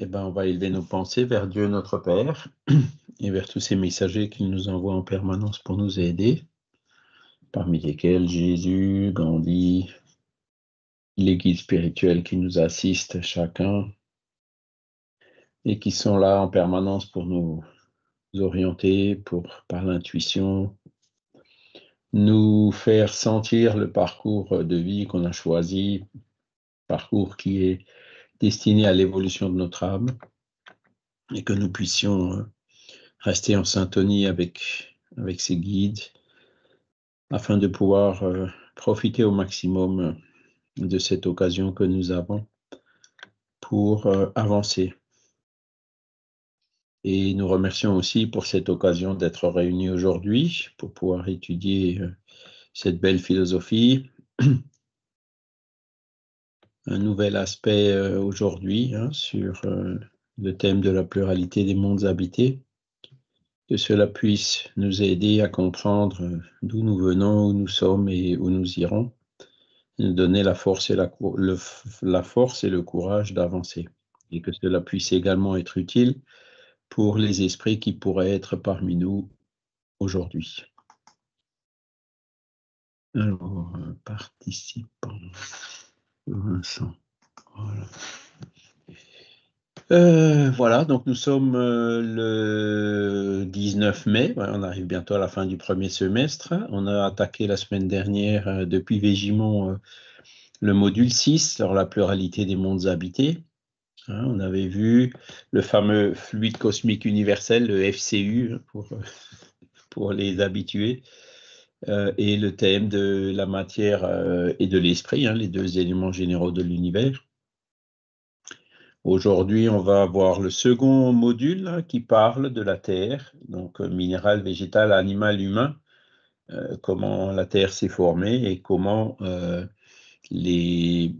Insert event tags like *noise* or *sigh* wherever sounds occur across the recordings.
Eh ben, on va élever nos pensées vers Dieu notre Père *clears throat* et vers tous ces messagers qu'il nous envoie en permanence pour nous aider, parmi lesquels Jésus, Gandhi, les guides spirituels qui nous assistent chacun et qui sont là en permanence pour nous orienter, pour par l'intuition nous faire sentir le parcours de vie qu'on a choisi, parcours qui est destinée à l'évolution de notre âme et que nous puissions euh, rester en syntonie avec, avec ces guides afin de pouvoir euh, profiter au maximum euh, de cette occasion que nous avons pour avancer. Et nous remercions aussi pour cette occasion d'être réunis aujourd'hui pour pouvoir étudier cette belle philosophie un nouvel aspect euh, aujourd'hui hein, sur euh, le thème de la pluralité des mondes habités. Que cela puisse nous aider à comprendre euh, d'où nous venons, où nous sommes et où nous irons, nous donner la force et, la, la force et le courage d'avancer. Et que cela puisse également être utile pour les esprits qui pourraient être parmi nous aujourd'hui. Alors, participants. Euh, voilà. donc nous sommes euh, le 19 mai, on arrive bientôt à la fin du premier semestre. On a attaqué la semaine dernière, euh, depuis Végimont, le module 6 sur la pluralité des mondes habités. Hein, on avait vu le fameux fluide cosmique universel, le FCU, hein, pour, *laughs* pour les habitués. Euh, et le thème de la matière euh, et de l'esprit, hein, les deux éléments généraux de l'univers. Aujourd'hui, on va voir le second module hein, qui parle de la Terre, donc euh, minéral, végétal, animal, humain, comment la Terre s'est formée et comment les,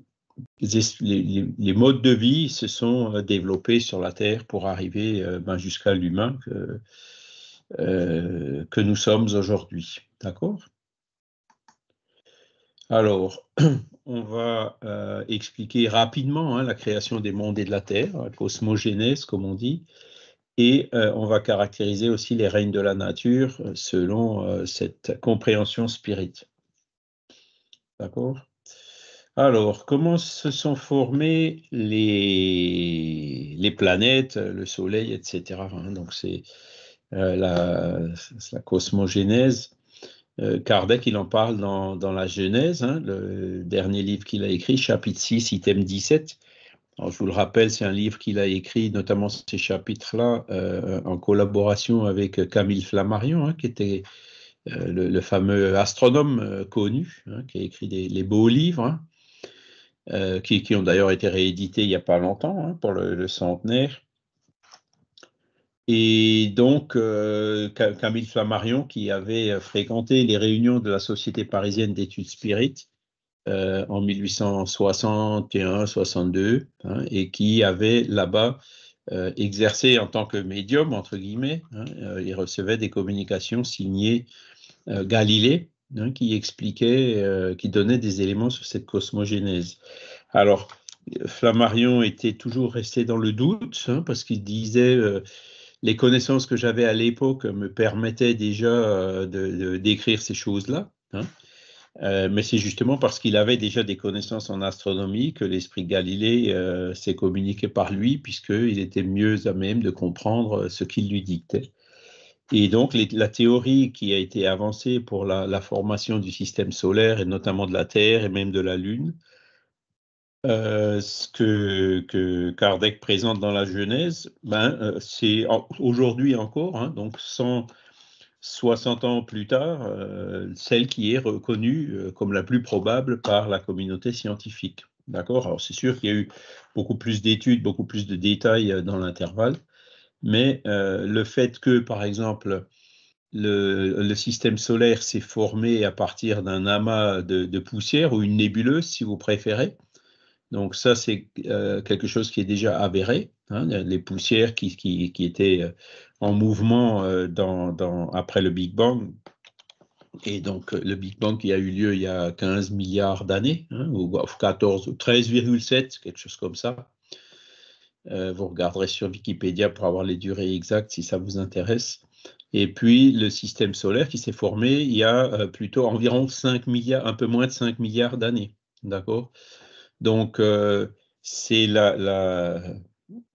modes de vie se sont développés sur la Terre pour arriver ben, jusqu'à l'humain que, nous sommes aujourd'hui. D'accord Alors, *clears throat* on va euh, expliquer rapidement hein, la création des mondes et de la Terre, la hein, cosmogénèse, comme on dit, et euh, on va caractériser aussi les règnes de la nature euh, selon cette compréhension spirite. D'accord alors, comment se sont formées les, planètes, le Soleil, etc. Hein, donc, c'est la, la, cosmogénèse. Euh, Kardec, il en parle dans, la Genèse, hein, le dernier livre qu'il a écrit, chapitre 6, item 17. je vous le rappelle, c'est un livre qu'il a écrit, notamment ces chapitres-là, euh, en collaboration avec Camille Flammarion, hein, qui était euh, le, fameux astronome connu, hein, qui a écrit des, les beaux livres, qui, ont d'ailleurs été réédités il n'y a pas longtemps pour le centenaire. Et donc, euh, Camille Flammarion, qui avait euh, fréquenté les réunions de la Société parisienne d'études spirites euh, en 1861-62, hein, et qui avait là-bas exercé en tant que médium, entre guillemets, hein, il recevait des communications signées Galilée, hein, qui expliquait, qui donnait des éléments sur cette cosmogénèse. Alors, Flammarion était toujours resté dans le doute, parce qu'il disait les connaissances que j'avais à l'époque me permettaient déjà euh, d'écrire de, ces choses-là. Hein. Euh, mais c'est justement parce qu'il avait déjà des connaissances en astronomie que l'esprit Galilée euh, s'est communiqué par lui, puisqu'il était mieux à même de comprendre ce qu'il lui dictait. Et donc, la théorie qui a été avancée pour la, formation du système solaire, et notamment de la Terre et même de la Lune, euh, ce que, Kardec présente dans la Genèse, ben, euh, c'est aujourd'hui encore, hein, donc 160 ans plus tard, euh, celle qui est reconnue comme la plus probable par la communauté scientifique. D'accord Alors c'est sûr qu'il y a eu beaucoup plus d'études, beaucoup plus de détails dans l'intervalle, mais le fait que, par exemple, le, système solaire s'est formé à partir d'un amas de poussière ou une nébuleuse, si vous préférez, donc ça, c'est euh, quelque chose qui est déjà avéré. Hein, les poussières qui, étaient euh, en mouvement euh, après le Big Bang, et donc le Big Bang qui a eu lieu il y a 15 milliards d'années, hein, ou 14 ou 13,7, quelque chose comme ça. vous regarderez sur Wikipédia pour avoir les durées exactes si ça vous intéresse. Et puis le système solaire qui s'est formé il y a plutôt environ 5 milliards, un peu moins de 5 milliards d'années. D'accord donc, euh, c'est la,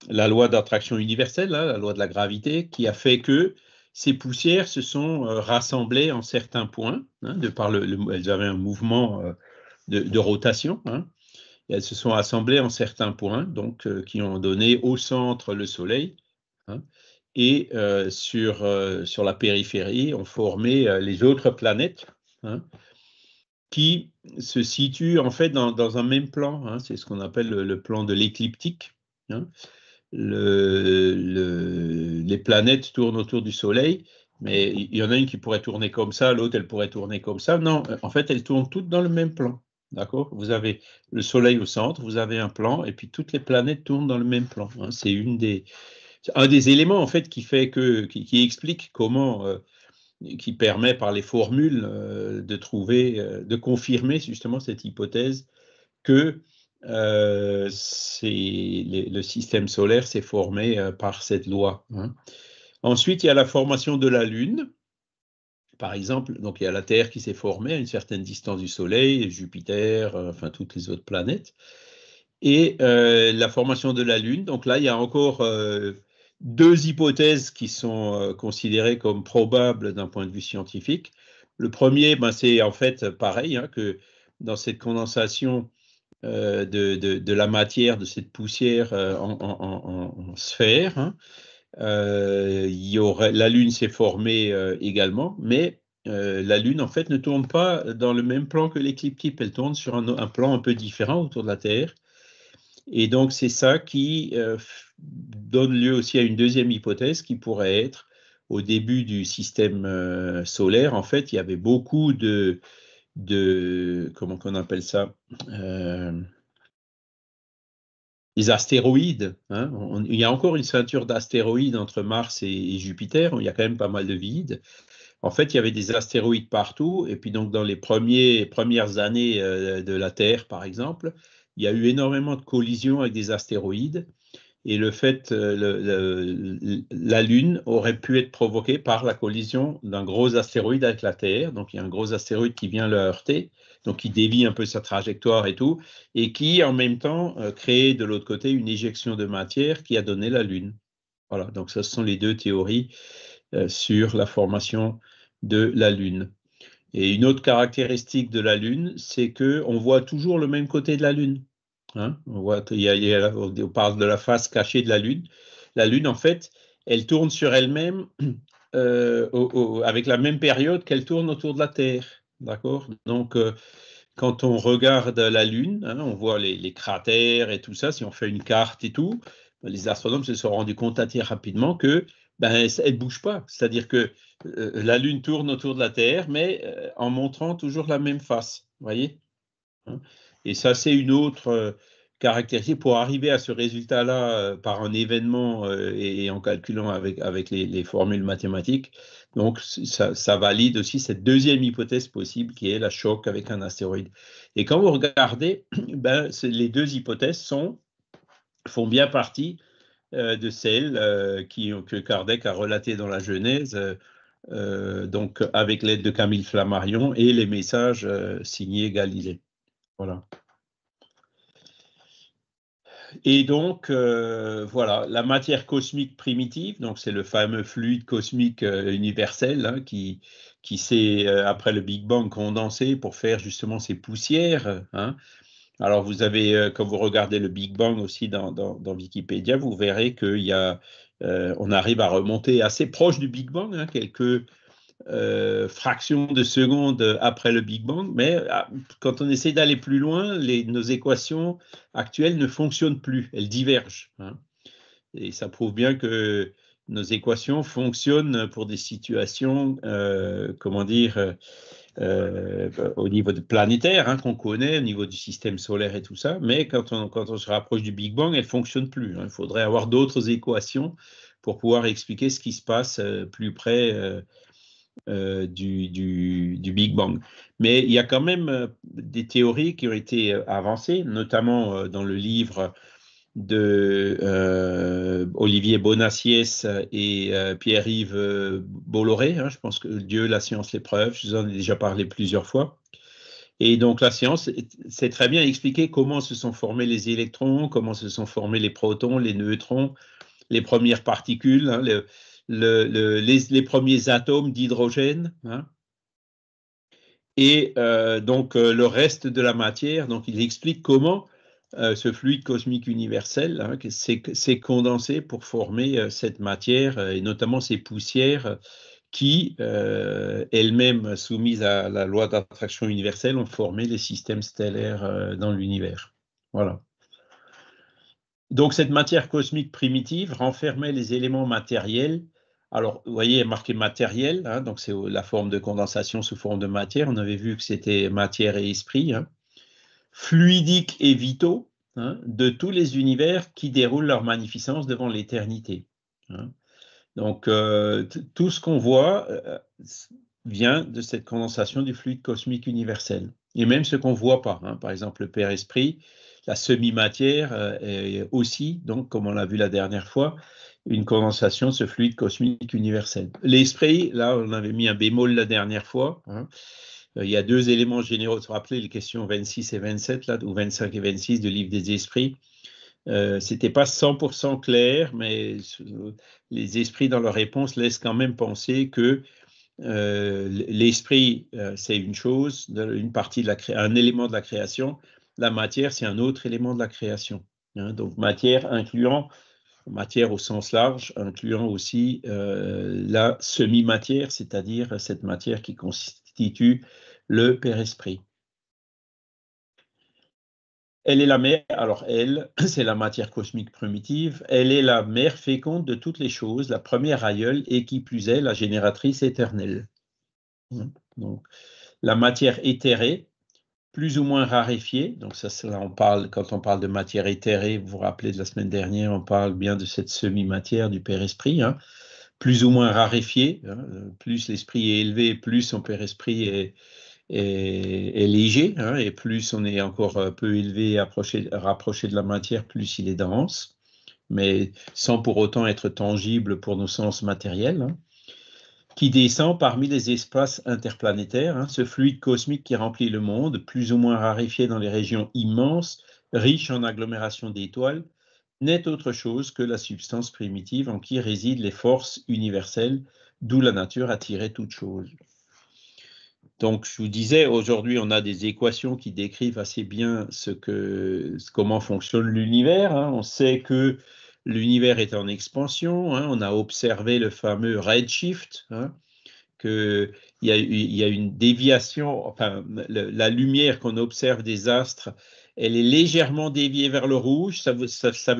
loi d'attraction universelle, hein, la loi de la gravité, qui a fait que ces poussières se sont euh, rassemblées en certains points, hein, de par elles avaient un mouvement euh, de, rotation, hein, elles se sont assemblées en certains points, donc qui ont donné au centre le Soleil, et sur, sur la périphérie ont formé les autres planètes, qui se situe en fait dans, un même plan. Hein, c'est ce qu'on appelle le, plan de l'écliptique. Hein. les planètes tournent autour du Soleil, mais il y en a une qui pourrait tourner comme ça, l'autre elle pourrait tourner comme ça. Non, euh, en fait elles tournent toutes dans le même plan. D'accord Vous avez le Soleil au centre, vous avez un plan, et puis toutes les planètes tournent dans le même plan. Hein. C'est une des, un des éléments en fait qui fait que qui, explique comment euh, qui permet par les formules euh, de trouver, euh, de confirmer justement cette hypothèse que euh, le système solaire s'est formé par cette loi. Hein. Ensuite, il y a la formation de la Lune. Par exemple, donc il y a la Terre qui s'est formée à une certaine distance du Soleil, Jupiter, enfin toutes les autres planètes. Et la formation de la Lune, donc là, il y a encore deux hypothèses qui sont euh, considérées comme probables d'un point de vue scientifique. Le premier, ben, c'est en fait pareil, hein, que dans cette condensation euh, de, la matière, de cette poussière euh, en, sphère, hein, y aurait, la Lune s'est formée également, mais la Lune, en fait, ne tourne pas dans le même plan que l'écliptique, elle tourne sur un, un, plan un peu différent autour de la Terre. Et donc, c'est ça qui donne lieu aussi à une deuxième hypothèse qui pourrait être au début du système euh, solaire, en fait, il y avait beaucoup de, de comment qu'on appelle ça euh, des astéroïdes. Hein. il y a encore une ceinture d'astéroïdes entre Mars et, Jupiter, il y a quand même pas mal de vide. En fait, il y avait des astéroïdes partout, et puis donc dans les premières années euh, de la Terre, par exemple, il y a eu énormément de collisions avec des astéroïdes et le fait, euh, le, la Lune aurait pu être provoquée par la collision d'un gros astéroïde avec la Terre. Donc il y a un gros astéroïde qui vient le heurter, donc qui dévie un peu sa trajectoire et tout, et qui en même temps euh, crée de l'autre côté une éjection de matière qui a donné la Lune. Voilà, donc ce sont les deux théories euh, sur la formation de la Lune. Et une autre caractéristique de la Lune, c'est qu'on voit toujours le même côté de la Lune on, parle de la face cachée de la Lune. La Lune, en fait, elle tourne sur elle-même *clears throat* euh, avec la même période qu'elle tourne autour de la Terre. D'accord Donc, euh, quand on regarde la Lune, hein, on voit les, cratères et tout ça. Si on fait une carte et tout, les astronomes se sont rendus compte assez rapidement que ben, elle ne bouge pas. C'est-à-dire que euh, la Lune tourne autour de la Terre, mais en montrant toujours la même face. Vous voyez hein et ça, c'est une autre euh, caractéristique pour arriver à ce résultat-là euh, par un événement euh, et, en calculant avec, avec les, formules mathématiques. Donc, ça, valide aussi cette deuxième hypothèse possible qui est la choc avec un astéroïde. Et quand vous regardez, *clears throat* ben, les deux hypothèses sont, font bien partie de celles que Kardec a relatées dans la Genèse, donc avec l'aide de Camille Flammarion et les messages signés Galilée. Voilà. Et donc, euh, voilà, la matière cosmique primitive, donc c'est le fameux fluide cosmique euh, universel hein, qui, qui s'est, euh, après le Big Bang, condensé pour faire justement ces poussières. Hein. Alors, vous avez, quand vous regardez le Big Bang aussi dans, dans, Wikipédia, vous verrez qu'on arrive à remonter assez proche du Big Bang, hein, quelques euh, fraction de seconde après le Big Bang, mais ah, quand on essaie d'aller plus loin, les, nos équations actuelles ne fonctionnent plus, elles divergent. Hein. Et ça prouve bien que nos équations fonctionnent pour des situations, euh, comment dire, euh, au niveau de planétaire hein, qu'on connaît, au niveau du système solaire et tout ça, mais quand on, quand on se rapproche du Big Bang, elles ne fonctionnent plus. Hein. Il faudrait avoir d'autres équations pour pouvoir expliquer ce qui se passe plus près euh, du, du, Big Bang. Mais il y a quand même euh, des théories qui ont été euh, avancées, notamment dans le livre de Olivier Bonassiès et Pierre-Yves Bolloré. Hein, je pense que Dieu, la science, l'épreuve, je vous en ai déjà parlé plusieurs fois. Et donc la science c'est très bien expliquer comment se sont formés les électrons, comment se sont formés les protons, les neutrons, les premières particules. Hein, le, les, premiers atomes d'hydrogène. Hein. et euh, donc euh, le reste de la matière. Donc il explique comment euh, ce fluide cosmique universel hein, s'est condensé pour former cette matière et notamment ces poussières qui, elles-mêmes soumises à la loi d'attraction universelle, ont formé les systèmes stellaires dans l'univers. Voilà. Donc cette matière cosmique primitive renfermait les éléments matériels alors, vous voyez, marqué matériel, hein, donc c'est la forme de condensation sous forme de matière. On avait vu que c'était matière et esprit. Hein. Fluidique et vitaux, hein, de tous les univers qui déroulent leur magnificence devant l'éternité. Donc, euh, tout ce qu'on voit euh, euh, vient de cette condensation du fluide cosmique universel. Et même ce qu'on ne voit pas, par exemple le Père-Esprit, la semi-matière aussi, donc comme on l'a vu la dernière fois, une condensation de ce fluide cosmique universel. L'esprit, là, on avait mis un bémol la dernière fois. Hein? Euh, il y a deux éléments généraux. Vous vous les questions 26 et 27, là, ou 25 et 26 du livre des esprits. Euh, C'était pas 100% clair, mais les esprits dans leur réponse laissent quand même penser que euh, l'esprit, euh, c'est une chose, une partie de la un élément de la création. La matière, c'est un autre élément de la création. Hein. donc matière incluant matière au sens large, incluant aussi euh, la semi-matière, c'est-à-dire cette matière qui constitue le père-esprit. Elle est la mère, alors elle, *clears throat* c'est la matière cosmique primitive, elle est la mère féconde de toutes les choses, la première aïeule et qui plus est la génératrice éternelle. Hein, donc, la matière éthérée, plus ou moins raréfié. Donc ça, on parle, quand on parle de matière éthérée, vous vous rappelez de la semaine dernière, on parle bien de cette semi-matière du père-esprit, hein. plus ou moins raréfié. Hein. plus l'esprit est élevé, plus son père-esprit est, léger, hein, et plus on est encore peu élevé, et rapproché de la matière, plus il est dense, mais sans pour autant être tangible pour nos sens matériels qui descend parmi les espaces interplanétaires, hein, ce fluide cosmique qui remplit le monde, plus ou moins raréfié dans les régions immenses, riches en agglomérations d'étoiles, n'est autre chose que la substance primitive en qui résident les forces universelles, d'où la nature a tiré toute chose. Donc, je vous disais, aujourd'hui, on a des équations qui décrivent assez bien ce que, comment fonctionne l'univers. Hein. On sait que l'univers est en expansion. Hein. on a observé le fameux redshift, hein, qu'il y, a, une déviation, enfin, la lumière qu'on observe des astres, elle est légèrement déviée vers le rouge. Ça veut,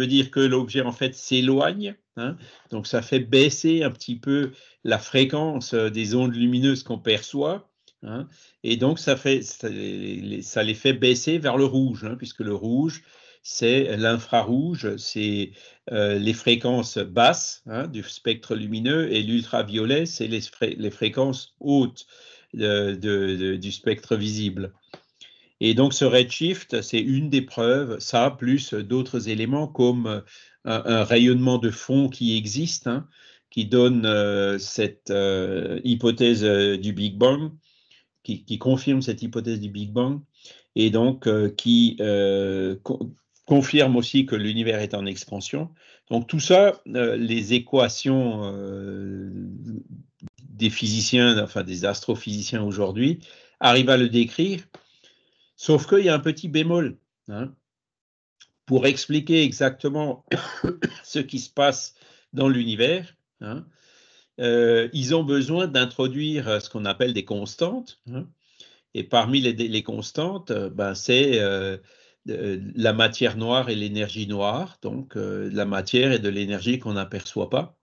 dire que l'objet, en fait, s'éloigne. Hein. donc, ça fait baisser un petit peu la fréquence euh, des ondes lumineuses qu'on perçoit. Hein. et donc, ça, les fait baisser vers le rouge, puisque le rouge c'est l'infrarouge, c'est euh, les fréquences basses hein, du spectre lumineux et l'ultraviolet, c'est les, fréquences hautes euh, du spectre visible. Et donc ce redshift, c'est une des preuves, ça plus d'autres éléments comme un, rayonnement de fond qui existe, hein, qui donne euh, cette hypothèse du Big Bang, qui, confirme cette hypothèse du Big Bang, et donc qui, confirme aussi que l'univers est en expansion. Donc tout ça, euh, les équations euh, des physiciens, enfin des astrophysiciens aujourd'hui, arrivent à le décrire. Sauf qu'il y a un petit bémol. Hein, pour expliquer exactement *coughs* ce qui se passe dans l'univers, hein. euh, ils ont besoin d'introduire ce qu'on appelle des constantes. Hein, et parmi les, les constantes, ben, c'est euh, la matière noire et l'énergie noire, donc euh, la matière et de l'énergie qu'on n'aperçoit pas.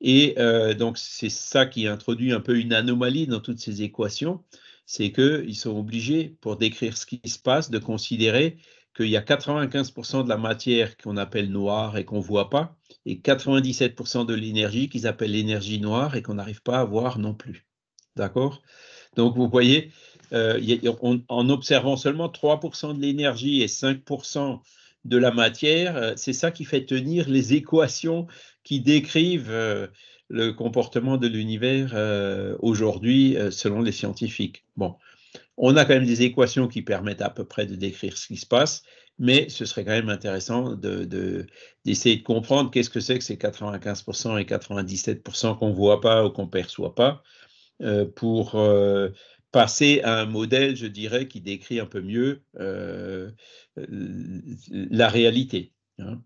Et euh, donc c'est ça qui introduit un peu une anomalie dans toutes ces équations, c'est qu'ils sont obligés, pour décrire ce qui se passe, de considérer qu'il y a 95% de la matière qu'on appelle noire et qu'on ne voit pas, et 97% de l'énergie qu'ils appellent l'énergie noire et qu'on n'arrive pas à voir non plus. D'accord Donc vous voyez, euh, en observant seulement 3% de l'énergie et 5% de la matière, euh, c'est ça qui fait tenir les équations qui décrivent euh, le comportement de l'univers aujourd'hui selon les scientifiques. Bon, on a quand même des équations qui permettent à peu près de décrire ce qui se passe, mais ce serait quand même intéressant d'essayer de, de comprendre qu'est-ce que c'est que ces 95% et 97% qu'on ne voit pas ou qu'on ne perçoit pas pour passer à un modèle, je dirais, qui décrit un peu mieux euh, la réalité. Hein.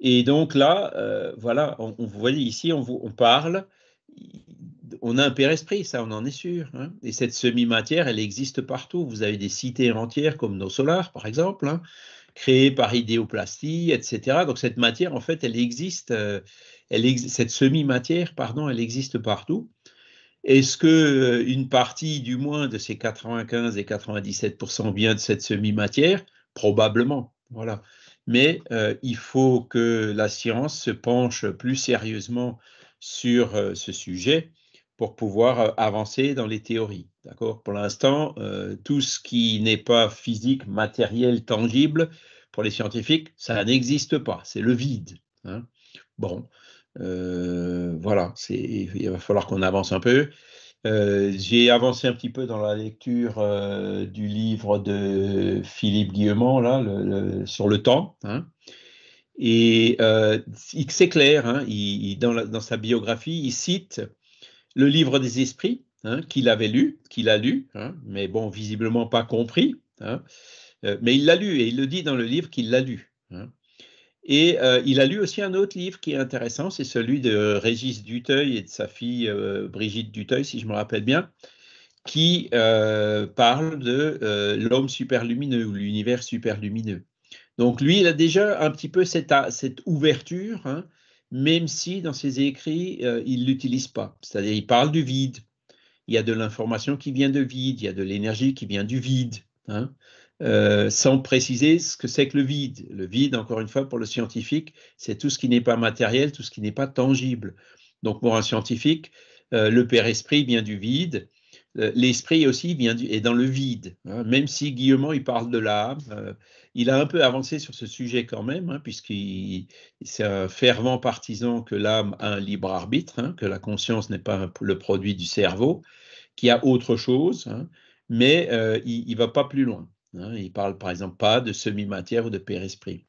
Et donc là, euh, voilà, on, vous voyez ici, on, parle, on a un père esprit, ça, on en est sûr. Hein. Et cette semi-matière, elle existe partout. Vous avez des cités entières comme nos solars, par exemple, hein, créées par idéoplastie, etc. Donc cette matière, en fait, elle existe. Euh, elle cette semi-matière, pardon, elle existe partout. Est-ce que euh, une partie, du moins, de ces 95 et 97 vient de cette semi-matière Probablement, voilà. Mais euh, il faut que la science se penche plus sérieusement sur euh, ce sujet pour pouvoir avancer dans les théories. D'accord Pour l'instant, tout ce qui n'est pas physique, matériel, tangible, pour les scientifiques, ça n'existe pas. C'est le vide. Hein. bon, euh, voilà, il va falloir qu'on avance un peu. Euh, j'ai avancé un petit peu dans la lecture euh, du livre de Philippe Guillemont, là, sur le temps. Hein. Et c'est clair, hein, il, dans, sa biographie, il cite le livre des esprits hein, qu'il avait lu, qu'il a lu, mais bon, visiblement pas compris. mais il l'a lu et il le dit dans le livre qu'il l'a lu. Et euh, il a lu aussi un autre livre qui est intéressant, c'est celui de Régis Duteuil et de sa fille euh, Brigitte Duteuil, si je me rappelle bien, qui euh, parle de l'homme superlumineux ou l'univers superlumineux. Donc lui, il a déjà un petit peu cette, cette ouverture, hein, même si dans ses écrits, il ne l'utilise pas. C'est-à-dire, il parle du vide. Il y a de l'information qui vient de vide, il y a de l'énergie qui vient du vide. Hein. Euh, sans préciser ce que c'est que le vide. Le vide, encore une fois, pour le scientifique, c'est tout ce qui n'est pas matériel, tout ce qui n'est pas tangible. Donc pour un scientifique, euh, le père esprit vient du vide, euh, l'esprit aussi vient du, est dans le vide. Hein. même si Guillemont il parle de l'âme, il a un peu avancé sur ce sujet quand même, hein, puisqu'il c'est un fervent partisan que l'âme a un libre arbitre, hein, que la conscience n'est pas le produit du cerveau, qu'il y a autre chose, mais il ne va pas plus loin. Il hein, il parle par exemple pas de semi-matière ou de père-esprit.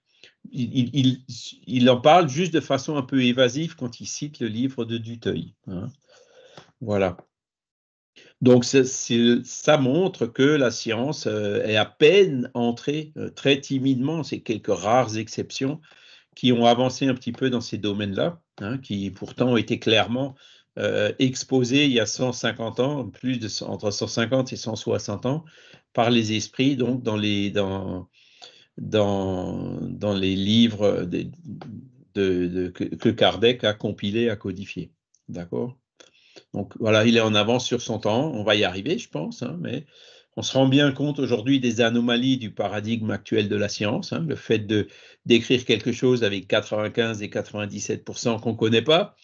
Il, en parle juste de façon un peu évasive quand il cite le livre de Duteuil. Hein. Voilà. Donc ça montre que la science euh, est à peine entrée, euh, très timidement, c'est quelques rares exceptions qui ont avancé un petit peu dans ces domaines-là, hein, qui pourtant été clairement euh, exposé il y a 150 ans, plus de entre 150 et 160 ans, par les esprits, donc dans les, dans, dans les livres que, Kardec a compilés, a codifiés. D'accord Donc voilà, il est en avance sur son temps, on va y arriver, je pense, hein, mais on se rend bien compte aujourd'hui des anomalies du paradigme actuel de la science, hein, le fait de d'écrire quelque chose avec 95 et 97 qu'on ne connaît pas,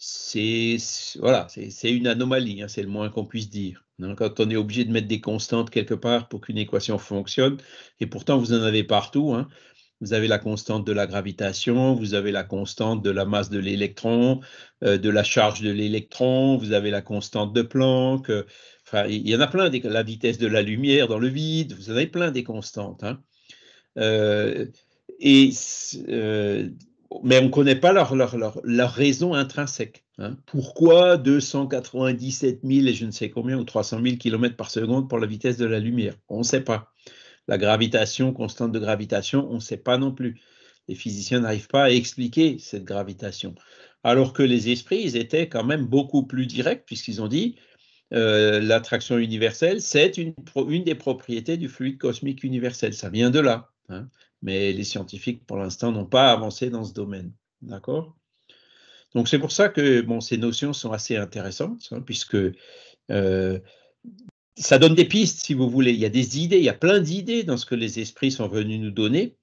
c'est voilà, c'est une anomalie, hein, c'est le moins qu'on puisse dire. Hein. quand on est obligé de mettre des constantes quelque part pour qu'une équation fonctionne, et pourtant vous en avez partout. Hein. vous avez la constante de la gravitation, vous avez la constante de la masse de l'électron, euh, de la charge de l'électron, vous avez la constante de Planck. Euh, enfin, il y en a plein, la vitesse de la lumière dans le vide, vous avez plein des constantes. Euh, et mais on ne connaît pas leur, raison intrinsèque. Hein. Pourquoi 297 000 et je ne sais combien, ou 300 000 km par seconde pour la vitesse de la lumière On ne sait pas. La gravitation, constante de gravitation, on ne sait pas non plus. Les physiciens n'arrivent pas à expliquer cette gravitation. Alors que les esprits, ils étaient quand même beaucoup plus directs, puisqu'ils ont dit euh, l'attraction universelle, c'est une, une, des propriétés du fluide cosmique universel. Ça vient de là. Hein mais les scientifiques, pour l'instant, n'ont pas avancé dans ce domaine. D'accord Donc, c'est pour ça que bon, ces notions sont assez intéressantes, hein, puisque euh, ça donne des pistes, si vous voulez. Il y a des idées, il y a plein d'idées dans ce que les esprits sont venus nous donner.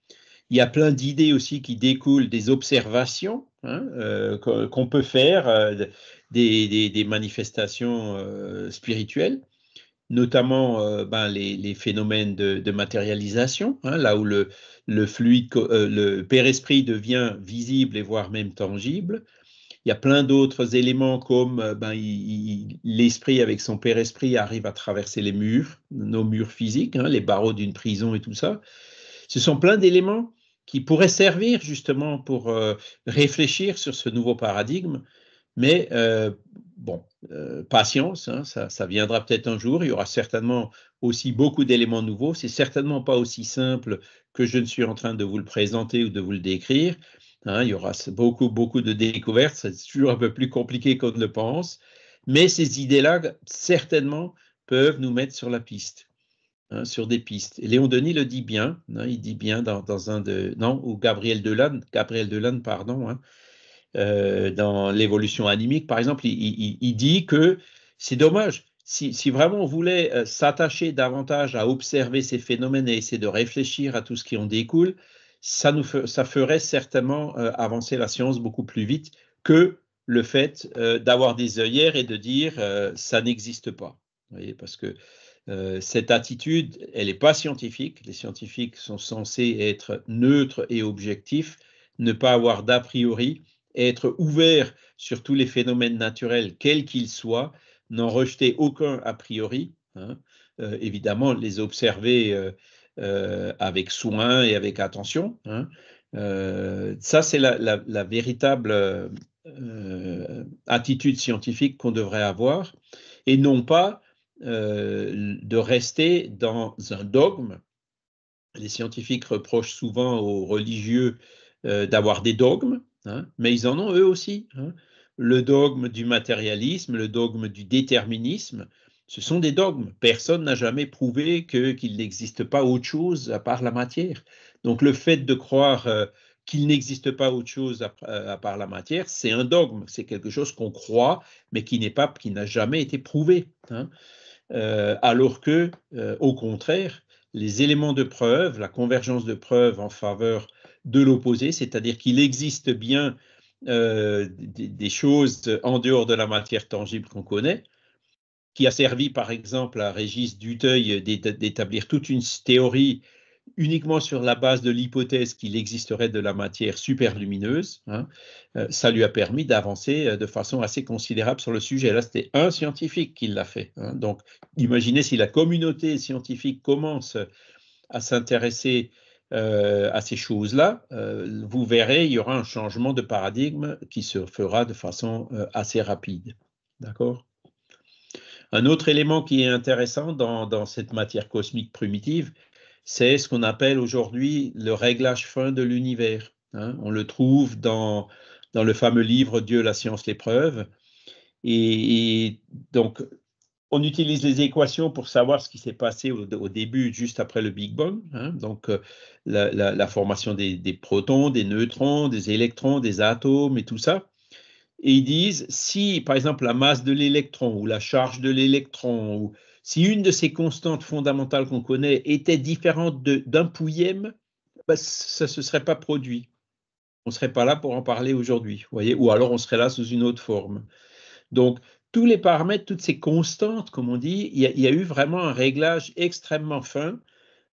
Il y a plein d'idées aussi qui découlent des observations hein, euh, qu'on peut faire, euh, des, manifestations spirituelles notamment euh, ben, les, phénomènes de, matérialisation, hein, là où le, le fluide, euh, le père-esprit devient visible et voire même tangible. Il y a plein d'autres éléments comme euh, ben, l'esprit avec son père-esprit arrive à traverser les murs, nos murs physiques, hein, les barreaux d'une prison et tout ça. Ce sont plein d'éléments qui pourraient servir justement pour réfléchir sur ce nouveau paradigme mais euh, bon, euh, patience, hein, ça, viendra peut-être un jour. Il y aura certainement aussi beaucoup d'éléments nouveaux. C'est certainement pas aussi simple que je ne suis en train de vous le présenter ou de vous le décrire. Hein. il y aura beaucoup, beaucoup de découvertes. C'est toujours un peu plus compliqué qu'on ne le pense. Mais ces idées-là, certainement, peuvent nous mettre sur la piste, hein, sur des pistes. Léon Denis le dit bien. il dit bien dans, un de. Non, ou Gabriel Delanne, Gabriel Delanne, pardon euh, dans l'évolution animique, par exemple, il, dit que c'est dommage. Si, vraiment on voulait euh, s'attacher davantage à observer ces phénomènes et essayer de réfléchir à tout ce qui en découle, ça, nous ça ferait certainement euh, avancer la science beaucoup plus vite que le fait d'avoir des œillères et de dire ça n'existe pas. parce que cette attitude, elle n'est pas scientifique. Les scientifiques sont censés être neutres et objectifs, ne pas avoir d'a priori être ouvert sur tous les phénomènes naturels, quels qu'ils soient, n'en rejeter aucun a priori, hein. euh, évidemment les observer euh, euh, avec soin et avec attention. Hein. ça, c'est la, véritable attitude scientifique qu'on devrait avoir, et non pas de rester dans un dogme. Les scientifiques reprochent souvent aux religieux d'avoir des dogmes. Hein. mais ils en ont eux aussi. Hein. Le dogme du matérialisme, le dogme du déterminisme, ce sont des dogmes. Personne n'a jamais prouvé qu'il n'existe pas autre chose à part la matière. Donc le fait de croire euh, qu'il n'existe pas autre chose euh, à, part la matière, c'est un dogme. C'est quelque chose qu'on croit, mais qui n'est pas, qui n'a jamais été prouvé. Hein. Euh, alors que, au contraire, les éléments de preuve, la convergence de preuves en faveur de l'opposé, c'est-à-dire qu'il existe bien euh, des, choses en dehors de la matière tangible qu'on connaît, qui a servi par exemple à Régis Duteuil d'établir toute une théorie uniquement sur la base de l'hypothèse qu'il existerait de la matière super lumineuse. Hein, euh, ça lui a permis d'avancer euh, de façon assez considérable sur le sujet. Là, c'était un scientifique qui l'a fait. Hein. donc, imaginez si la communauté scientifique commence à s'intéresser euh, à ces choses-là, euh, vous verrez, il y aura un changement de paradigme qui se fera de façon euh, assez rapide. D'accord Un autre élément qui est intéressant dans, cette matière cosmique primitive, c'est ce qu'on appelle aujourd'hui le réglage fin de l'univers. Hein. On le trouve dans, le fameux livre Dieu, la science, l'épreuve. et donc, on utilise les équations pour savoir ce qui s'est passé au, début, juste après le Big Bang. Hein. donc, euh, la, formation des, protons, des neutrons, des électrons, des atomes et tout ça. Et ils disent, si par exemple la masse de l'électron ou la charge de l'électron, ou si une de ces constantes fondamentales qu'on connaît était différente d'un pouillème, bah, ça ne se serait pas produit. On ne serait pas là pour en parler aujourd'hui, voyez, ou alors on serait là sous une autre forme. Donc, tous les paramètres, toutes ces constantes, comme on dit, il y, a, eu vraiment un réglage extrêmement fin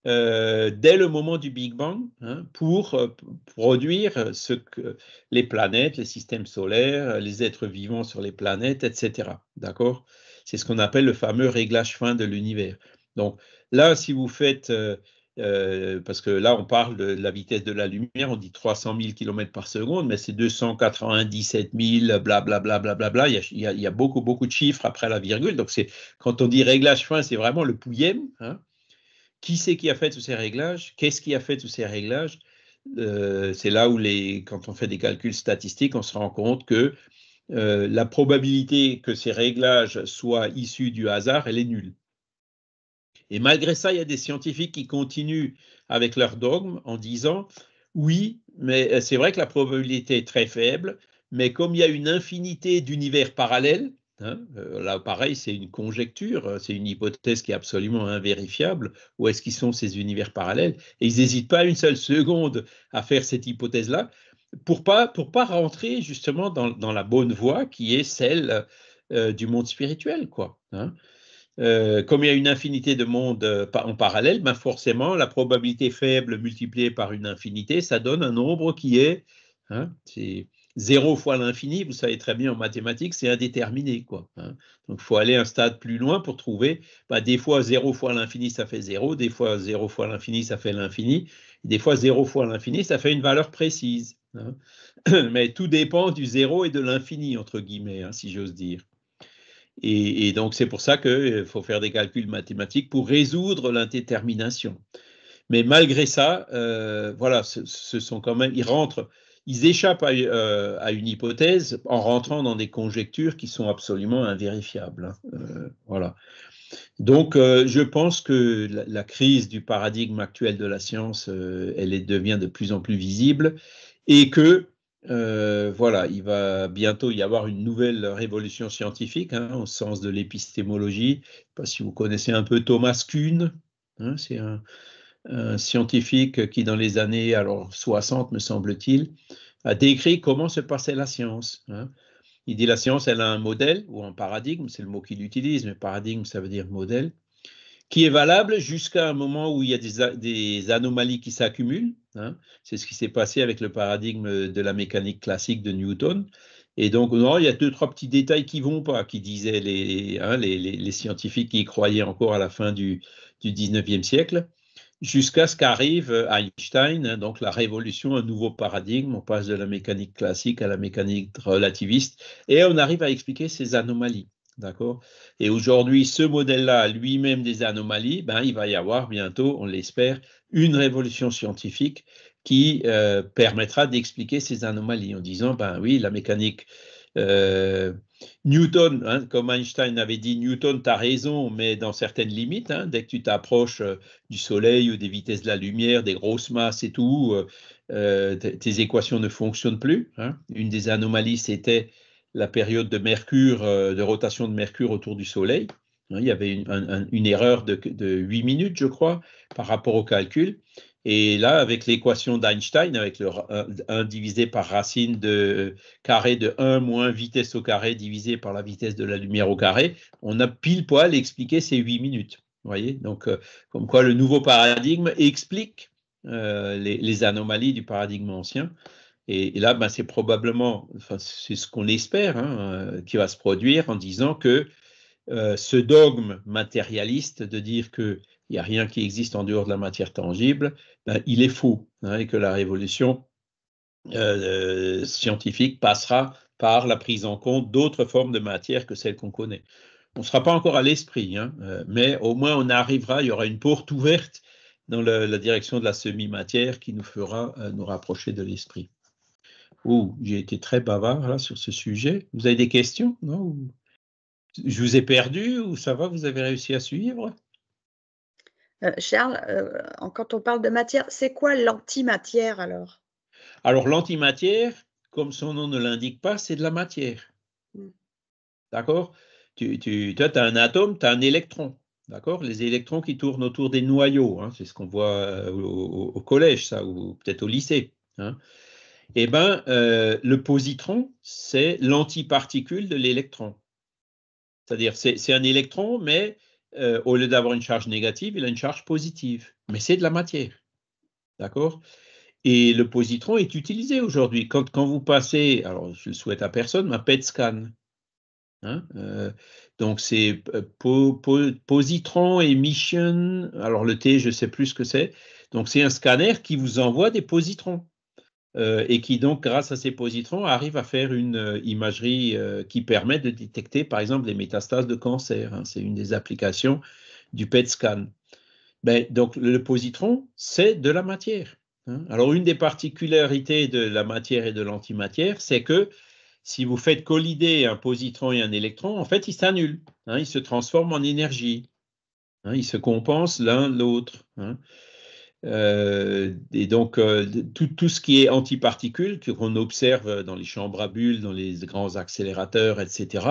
euh, dès le moment du Big Bang hein, pour euh, produire euh, ce que les planètes, les systèmes solaires, les êtres vivants sur les planètes, etc. D'accord C'est ce qu'on appelle le fameux réglage fin de l'univers. Donc là, si vous faites euh, parce que là, on parle de la vitesse de la lumière, on dit 300 000 km par seconde, mais c'est 297 000, blablabla, bla, bla, bla, il, il, y a beaucoup, beaucoup de chiffres après la virgule. Donc, quand on dit réglage fin, c'est vraiment le pouillème. Hein. Qui c'est qui a fait tous ces réglages Qu'est-ce qui a fait tous ces réglages euh, C'est là où, quand on fait des calculs statistiques, on se rend compte que euh, la probabilité que ces réglages soient issus du hasard, elle est nulle. Et malgré ça, il y a des scientifiques qui continuent avec leur dogme en disant oui, mais euh, c'est vrai que la probabilité est très faible, mais comme il y a une infinité d'univers parallèles, hein, euh, là pareil, c'est une conjecture, euh, c'est une hypothèse qui est absolument invérifiable, où est-ce qu'ils sont ces univers parallèles Et ils n'hésitent pas une seule seconde à faire cette hypothèse-là pour pas pour pas rentrer justement dans, la bonne voie qui est celle du monde spirituel, quoi. Hein. Euh, comme il y a une infinité de mondes euh, en parallèle, ben, forcément, la probabilité faible multipliée par une infinité, ça donne un nombre qui est, hein, c'est 0 fois l'infini, vous savez très bien en mathématiques, c'est indéterminé. Quoi, hein. Donc, il faut aller un stade plus loin pour trouver, ben, des fois 0 fois l'infini, ça fait 0, des fois 0 fois l'infini, ça fait l'infini, des fois 0 fois l'infini, ça fait une valeur précise. Hein. *clears throat* Mais tout dépend du 0 et de l'infini, entre guillemets, si j'ose dire. Et, donc, c'est pour ça qu'il euh, faut faire des calculs mathématiques pour résoudre l'indétermination. Mais malgré ça, euh, voilà, ce, sont quand même, ils rentrent, ils échappent euh, à, une hypothèse en rentrant dans des conjectures qui sont absolument invérifiables. Hein. voilà. Donc, je pense que la, la, crise du paradigme actuel de la science, elle devient de plus en plus visible et que euh, voilà, il va bientôt y avoir une nouvelle révolution scientifique hein, au sens de l'épistémologie. pas si vous connaissez un peu Thomas Kuhn, hein, c'est un, scientifique qui, dans les années alors 60, me semble-t-il, a décrit comment se passait la science. Hein. Il dit la science, elle a un modèle ou un paradigme, c'est le mot qu'il utilise, mais paradigme, ça veut dire modèle, qui est valable jusqu'à un moment où il y a des anomalies qui s'accumulent Hein. C'est ce qui s'est passé avec le paradigme de la mécanique classique de Newton. Et donc, non, il y a deux, trois petits détails qui vont pas, qui disaient les, hein, les, scientifiques qui y croyaient encore à la fin du, du 19e siècle, jusqu'à ce qu'arrive euh, Einstein, hein, donc la révolution, un nouveau paradigme. On passe de la mécanique classique à la mécanique relativiste et on arrive à expliquer ces anomalies. D'accord Et aujourd'hui, ce modèle-là lui-même des anomalies. Ben, il va y avoir bientôt, on l'espère, une révolution scientifique qui euh, permettra d'expliquer ces anomalies en disant, ben oui, la mécanique euh, Newton, hein, comme Einstein avait dit, Newton, tu as raison, mais dans certaines limites. Hein, dès que tu t'approches euh, du Soleil ou des vitesses de la lumière, des grosses masses et tout, tes équations ne fonctionnent plus. Hein. Une des anomalies, c'était la période de Mercure, euh, de rotation de Mercure autour du Soleil. Hein, il y avait une, erreur de, 8 minutes, je crois, par rapport au calcul. Et là, avec l'équation d'Einstein, avec le 1 divisé par racine de euh, carré de 1 moins vitesse au carré divisé par la vitesse de la lumière au carré, on a pile poil expliqué ces 8 minutes. voyez Donc, euh, comme quoi le nouveau paradigme explique les, anomalies du paradigme ancien. Et, là, ben, c'est probablement, c'est ce qu'on espère, hein, euh, qui va se produire en disant que euh, ce dogme matérialiste de dire qu'il n'y a rien qui existe en dehors de la matière tangible, ben, il est faux, hein, et que la révolution euh, scientifique passera par la prise en compte d'autres formes de matière que celles qu'on connaît. On ne sera pas encore à l'esprit, hein, mais au moins on arrivera, il y aura une porte ouverte dans la direction de la semi-matière qui nous fera nous rapprocher de l'esprit j'ai été très bavard là, sur ce sujet. Vous avez des questions non Je vous ai perdu ou ça va Vous avez réussi à suivre euh, Charles, euh, quand on parle de matière, c'est quoi l'antimatière alors Alors l'antimatière, comme son nom ne l'indique pas, c'est de la matière. Hmm. D'accord tu, as un atome, tu as un électron. D'accord Les électrons qui tournent autour des noyaux. Hein, c'est ce qu'on voit euh, au, collège, ça, ou peut-être au lycée. Hein eh bien, euh, le positron, c'est l'antiparticule de l'électron. C'est-à-dire, c'est un électron, mais euh, au lieu d'avoir une charge négative, il a une charge positive. Mais c'est de la matière. D'accord Et le positron est utilisé aujourd'hui. Quand, quand, vous passez, alors je le souhaite à personne, ma PET scan. Hein, euh, donc c'est positron emission, alors le T, je ne sais plus ce que c'est. Donc c'est un scanner qui vous envoie des positrons. Euh, et qui donc, grâce à ces positrons, arrive à faire une euh, imagerie euh, qui permet de détecter, par exemple, les métastases de cancer. Hein. c'est une des applications du PET scan. Ben, donc, le positron, c'est de la matière. Hein. Alors, une des particularités de la matière et de l'antimatière, c'est que si vous faites collider un positron et un électron, en fait, ils s'annulent. Hein. ils se transforment en énergie. ils se compensent l'un l'autre. Euh, et donc, euh, tout, ce qui est antiparticule qu'on observe dans les chambres à bulles, dans les grands accélérateurs, etc.,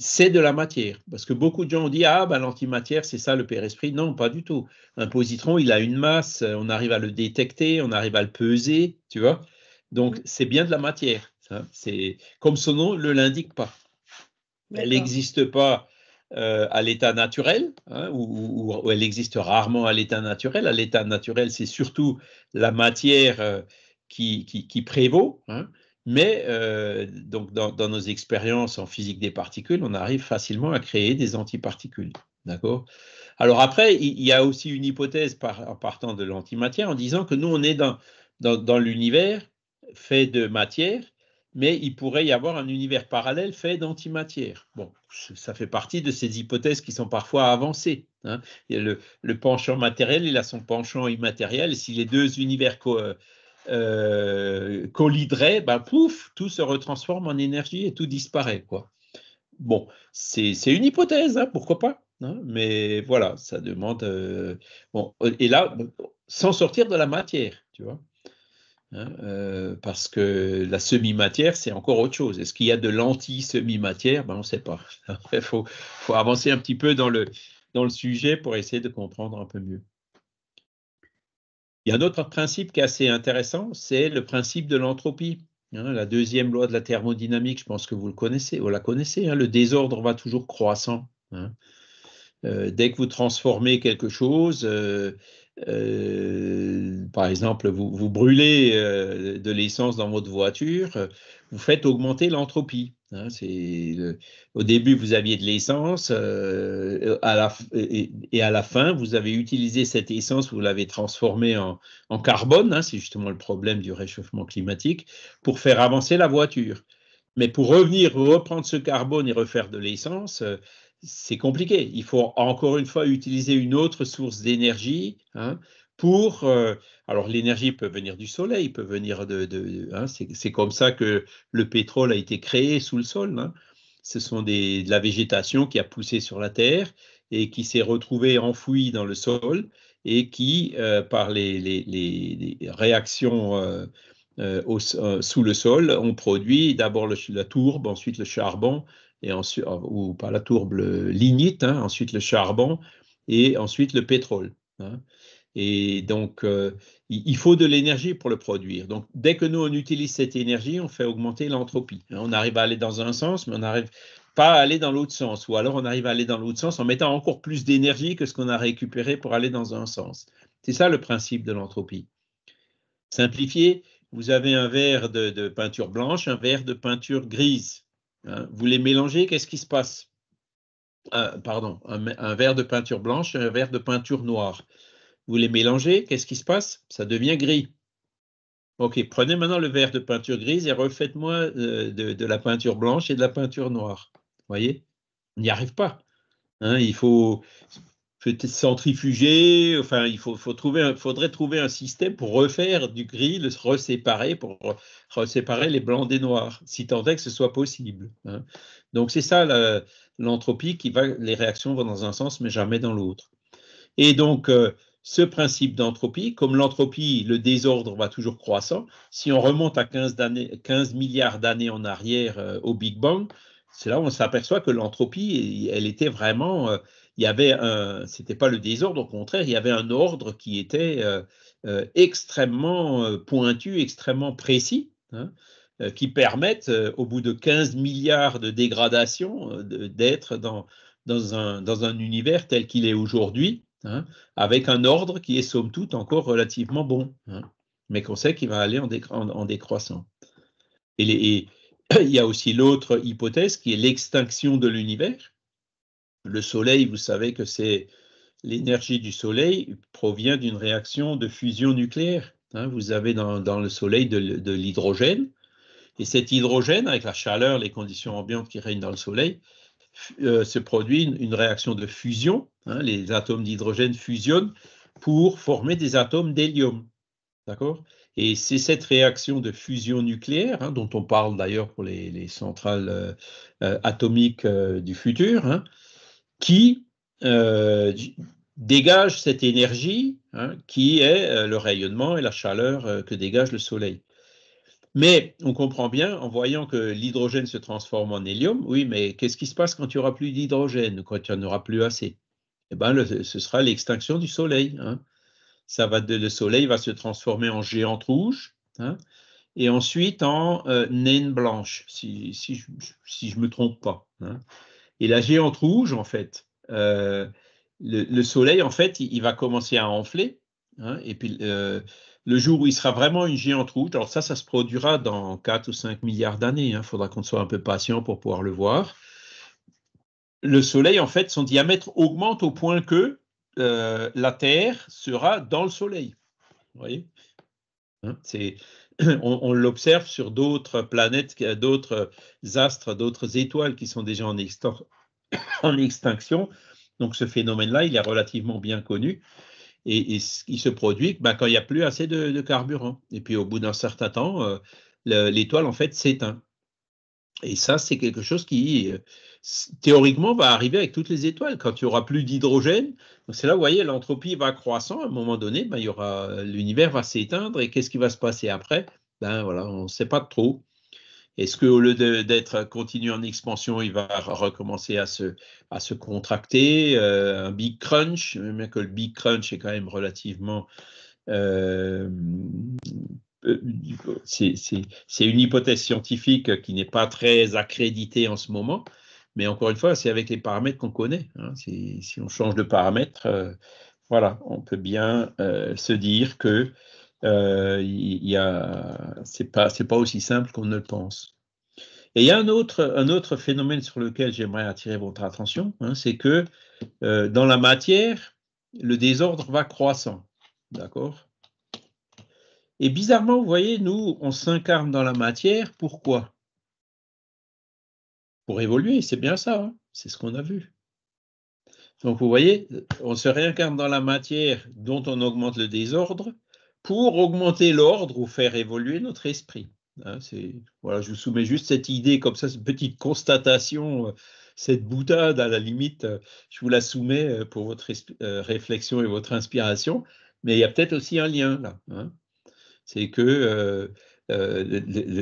c'est de la matière. Parce que beaucoup de gens ont dit Ah, ben, l'antimatière, c'est ça le père-esprit. Non, pas du tout. Un positron, il a une masse, euh, on arrive à le détecter, on arrive à le peser, tu vois. Donc, c'est bien de la matière. Hein. C'est comme son nom ne l'indique pas. Elle n'existe pas euh, à l'état naturel, hein, où, elle existe rarement à l'état naturel. À l'état naturel, c'est surtout la matière euh, qui, prévaut. Hein. mais euh, donc dans, nos expériences en physique des particules, on arrive facilement à créer des antiparticules. D'accord Alors après, il y a aussi une hypothèse en partant de l'antimatière en disant que nous, on est dans l'univers fait de matière mais il pourrait y avoir un univers parallèle fait d'antimatière. Bon, ça fait partie de ces hypothèses qui sont parfois avancées. Hein. Le, le, penchant matériel, il a son penchant immatériel. Si les deux univers euh, euh, ben pouf, tout se retransforme en énergie et tout disparaît. Quoi. Bon, c'est une hypothèse, hein, pourquoi pas hein, Mais voilà, ça demande. Euh, et là, sans sortir de la matière, tu vois. Hein, euh, parce que la semi-matière, c'est encore autre chose. Est-ce qu'il y a de l'anti-semi-matière ben, On ne sait pas. Il *laughs* faut, avancer un petit peu dans le, dans le sujet pour essayer de comprendre un peu mieux. Il y a un autre principe qui est assez intéressant, c'est le principe de l'entropie. Hein. la deuxième loi de la thermodynamique, je pense que vous, le connaissez, vous la connaissez. Hein. le désordre va toujours croissant. Euh, dès que vous transformez quelque chose, euh, euh, par exemple, vous, brûlez euh, de l'essence dans votre voiture, euh, vous faites augmenter l'entropie. Hein, au début, vous aviez de l'essence et, et, à la fin, vous avez utilisé cette essence, vous l'avez transformée en, carbone, hein, c'est justement le problème du réchauffement climatique, pour faire avancer la voiture. Mais pour revenir, reprendre ce carbone et refaire de l'essence, c'est compliqué. Il faut encore une fois utiliser une autre source d'énergie hein, pour. Euh, alors l'énergie peut venir du soleil, peut venir de. Hein, c'est comme ça que le pétrole a été créé sous le sol. Hein. Ce sont des, de la végétation qui a poussé sur la terre et qui s'est retrouvée enfouie dans le sol et qui, euh, par les, réactions euh, sous le sol, ont produit d'abord la tourbe, ensuite le charbon, et ensuite, euh, ou par la tourbe lignite, hein, ensuite le charbon et ensuite le pétrole. Hein. Et donc, euh, il faut de l'énergie pour le produire. Donc, dès que nous, on utilise cette énergie, on fait augmenter l'entropie. Hein, on arrive à aller dans un sens, mais on n'arrive pas à aller dans l'autre sens. Ou alors, on arrive à aller dans l'autre sens en mettant encore plus d'énergie que ce qu'on a récupéré pour aller dans un sens. C'est ça le principe de l'entropie. Simplifié, vous avez un verre de peinture blanche, un verre de peinture grise. Euh, vous les mélangez, qu'est-ce qui se passe euh, Pardon, un, verre de peinture blanche et un verre de peinture noire. Vous les mélangez, qu'est-ce qui se passe Ça devient gris. Ok, prenez maintenant le verre de peinture grise et refaites-moi euh, de, la peinture blanche et de la peinture noire. Vous voyez On n'y arrive pas. Hein, il faut, peut-être centrifugé. Enfin, il faut, trouver faudrait trouver un système pour refaire du gris, le reséparer, pour reséparer les blancs des noirs, si tant est que ce soit possible. Hein. Donc, c'est ça l'entropie qui va, les réactions vont dans un sens, mais jamais dans l'autre. Et donc, euh, ce principe d'entropie, comme l'entropie, le désordre va toujours croissant, si on remonte à 15, 15 milliards d'années en arrière euh, au Big Bang, c'est là où on s'aperçoit que l'entropie, elle était vraiment euh, il y avait un, c'était pas le désordre, au contraire, il y avait un ordre qui était euh, euh, extrêmement euh, pointu, extrêmement précis, hein, qui permettent, au bout de 15 milliards de dégradations, d'être dans, dans, un, univers tel qu'il est aujourd'hui, hein, avec un ordre qui est somme toute encore relativement bon, hein, mais qu'on sait qu'il va aller en, décroissant. et *clears throat* il y a aussi l'autre hypothèse qui est l'extinction de l'univers le soleil, vous savez que c'est l'énergie du soleil provient d'une réaction de fusion nucléaire. Hein. vous avez dans, le soleil de, l'hydrogène, et cet hydrogène, avec la chaleur, les conditions ambiantes qui règnent dans le soleil, euh, se produit une, réaction de fusion. Hein. les atomes d'hydrogène fusionnent pour former des atomes d'hélium. D'accord Et c'est cette réaction de fusion nucléaire, hein, dont on parle d'ailleurs pour les, centrales euh, euh, atomiques du futur, qui euh, dégage cette énergie hein, qui est euh, le rayonnement et la chaleur euh, que dégage le Soleil. Mais on comprend bien en voyant que l'hydrogène se transforme en hélium, oui, mais qu'est-ce qui se passe quand tu n'y aura plus d'hydrogène, quand tu n'y en aura plus assez Eh bien, ce sera l'extinction du Soleil. Hein. Ça va le Soleil va se transformer en géante rouge. Hein, et ensuite en naine blanche, si, si je ne me trompe pas. Et la géante rouge, en fait, euh, le, soleil, en fait, il, va commencer à enfler. Hein, et puis, euh, le jour où il sera vraiment une géante rouge, alors ça, ça se produira dans 4 ou 5 milliards d'années. Il hein, faudra qu'on soit un peu patient pour pouvoir le voir. Le soleil, en fait, son diamètre augmente au point que euh, la Terre sera dans le soleil. Vous voyez hein, *clears throat* on, l'observe sur d'autres planètes, d'autres euh, astres, d'autres étoiles qui sont déjà *coughs* en, extinction. Donc ce phénomène-là, il est relativement bien connu. Et, ce qui se produit bah, quand il n'y a plus assez de, carburant. Et puis au bout d'un certain temps, euh, l'étoile, en fait, s'éteint. Et ça, c'est quelque chose qui, euh, théoriquement, va arriver avec toutes les étoiles. Quand il n'y aura plus d'hydrogène, c'est là, vous voyez, l'entropie va croissant. À un moment donné, ben, euh, l'univers va s'éteindre. Et qu'est-ce qui va se passer après ben, voilà, On ne sait pas trop. Est-ce qu'au lieu d'être continu en expansion, il va recommencer à se, à se contracter euh, Un big crunch, même que le big crunch est quand même relativement euh, c'est une hypothèse scientifique qui n'est pas très accréditée en ce moment, mais encore une fois, c'est avec les paramètres qu'on connaît. Hein. Si on change de paramètre, euh, voilà, on peut bien euh, se dire que il y, c'est pas, aussi simple qu'on ne le pense. Et il y a un autre, un autre phénomène sur lequel j'aimerais attirer votre attention, hein, c'est que dans la matière, le désordre va croissant. D'accord et bizarrement, vous voyez, nous, on s'incarne dans la matière. Pourquoi Pour évoluer, c'est bien ça. Hein. c'est ce qu'on a vu. Donc, vous voyez, on se réincarne dans la matière dont on augmente le désordre pour augmenter l'ordre ou faire évoluer notre esprit. Hein. voilà, je vous soumets juste cette idée comme ça, cette petite constatation, euh, cette boutade à la limite, euh, je vous la soumets euh, pour votre réflexion et votre inspiration, mais il y a peut-être aussi un lien là. Hein c'est que euh, euh,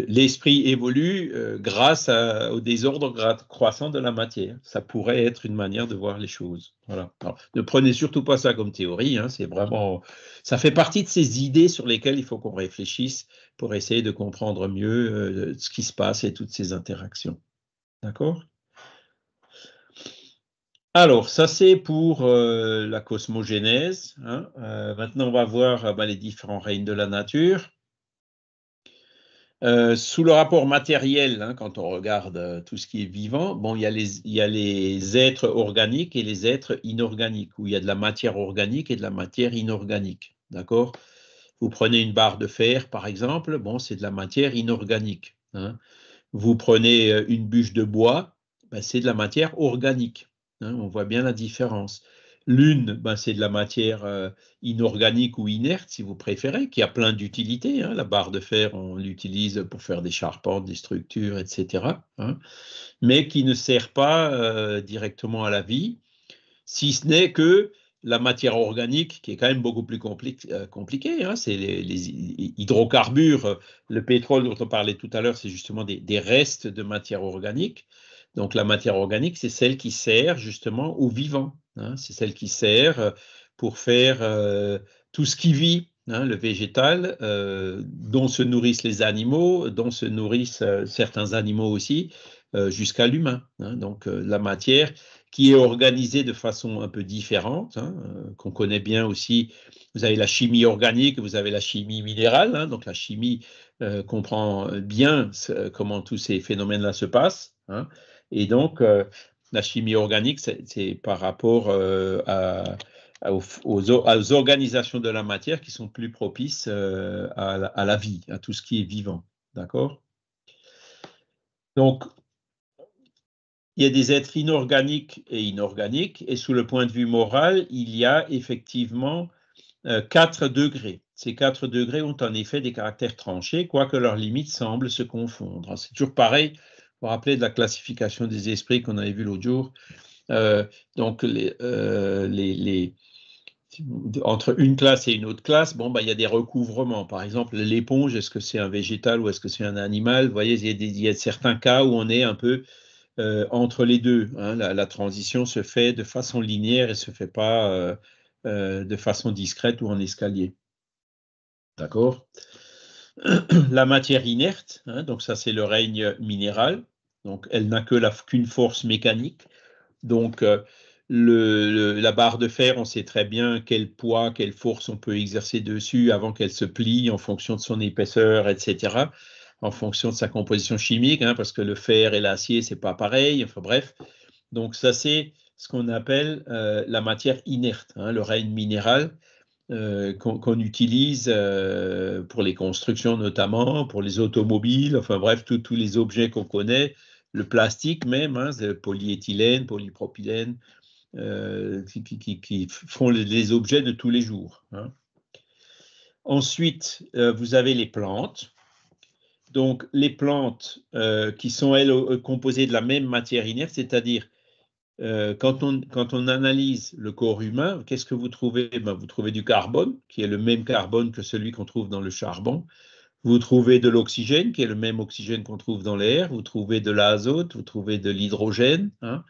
l'esprit évolue euh, grâce au désordre croissant de la matière. Ça pourrait être une manière de voir les choses. Voilà. ne prenez surtout pas ça comme théorie. Hein, c'est vraiment, ça fait partie de ces idées sur lesquelles il faut qu'on réfléchisse pour essayer de comprendre mieux ce qui se passe et toutes ces interactions. D'accord alors, ça c'est pour euh, la cosmogénèse. Hein. Euh, maintenant, on va voir euh, bah, les différents règnes de la nature. sous le rapport matériel, hein, quand on regarde tout ce qui est vivant, il, y a les, êtres organiques et les êtres inorganiques, où il y a de la matière organique et de la matière inorganique. D'accord Vous prenez une barre de fer, par exemple, bon, c'est de la matière inorganique. Hein. Vous prenez une bûche de bois, ben, c'est de la matière organique. Hein, on voit bien la différence. L'une, bah, c'est de la matière inorganique ou inerte, si vous préférez, qui a plein d'utilités. Hein. La barre de fer, on l'utilise pour faire des charpentes, des structures, etc. Hein, mais qui ne sert pas directement à la vie, si ce n'est que la matière organique, qui est quand même beaucoup plus compliquée, c'est les, hydrocarbures, le pétrole dont on parlait tout à l'heure, c'est justement des, des, restes de matière organique. Donc la matière organique, c'est celle qui sert justement au vivant. Hein. c'est celle qui sert euh, pour faire euh, tout ce qui vit, hein, le végétal, euh, dont se nourrissent les animaux, dont se nourrissent certains animaux aussi, jusqu'à l'humain. Hein. donc la matière qui est organisée de façon un peu différente, qu'on connaît bien aussi. Vous avez la chimie organique, vous avez la chimie minérale. donc la chimie comprend bien comment tous ces phénomènes-là se passent. Et donc, euh, la chimie organique, c'est par rapport euh, aux, aux, organisations de la matière qui sont plus propices euh, à à la vie, à tout ce qui est vivant. D'accord Donc, il y a des êtres inorganiques et inorganiques, et sous le point de vue moral, il y a effectivement quatre degrés. Ces quatre degrés ont en effet des caractères tranchés, quoique leurs limites semblent se confondre. C'est toujours pareil, vous rappelez de la classification des esprits qu'on avait vu l'autre jour. Euh, donc, euh, entre une classe et une autre classe, bon, bah, il y a des recouvrements. Par exemple, l'éponge, est-ce que c'est un végétal ou est-ce que c'est un animal Vous voyez, il y, a certains cas où on est un peu euh, entre les deux. Hein. La, la, transition se fait de façon linéaire et ne se fait pas de façon discrète ou en escalier. D'accord *clears throat* la matière inerte, hein, donc ça c'est le règne minéral, donc elle n'a que qu'une force mécanique. Donc euh, la barre de fer, on sait très bien quel poids, quelle force on peut exercer dessus avant qu'elle se plie en fonction de son épaisseur, etc., en fonction de sa composition chimique, hein, parce que le fer et l'acier, c'est pas pareil, enfin bref. Donc ça c'est ce qu'on appelle euh, la matière inerte, hein, le règne minéral. Euh, qu'on utilise euh, pour les constructions notamment, pour les automobiles, enfin bref, tous les objets qu'on connaît, le plastique même, hein, polyéthylène, polypropylène, euh, qui, font les objets de tous les jours. Hein. Ensuite, vous avez les plantes. Donc les plantes qui sont elles composées de la même matière inerte, c'est-à-dire euh, quand, on, analyse le corps humain, qu'est-ce que vous trouvez ben, Vous trouvez du carbone, qui est le même carbone que celui qu'on trouve dans le charbon. Vous trouvez de l'oxygène, qui est le même oxygène qu'on trouve dans l'air. Vous trouvez de l'azote, vous trouvez de l'hydrogène. Hein.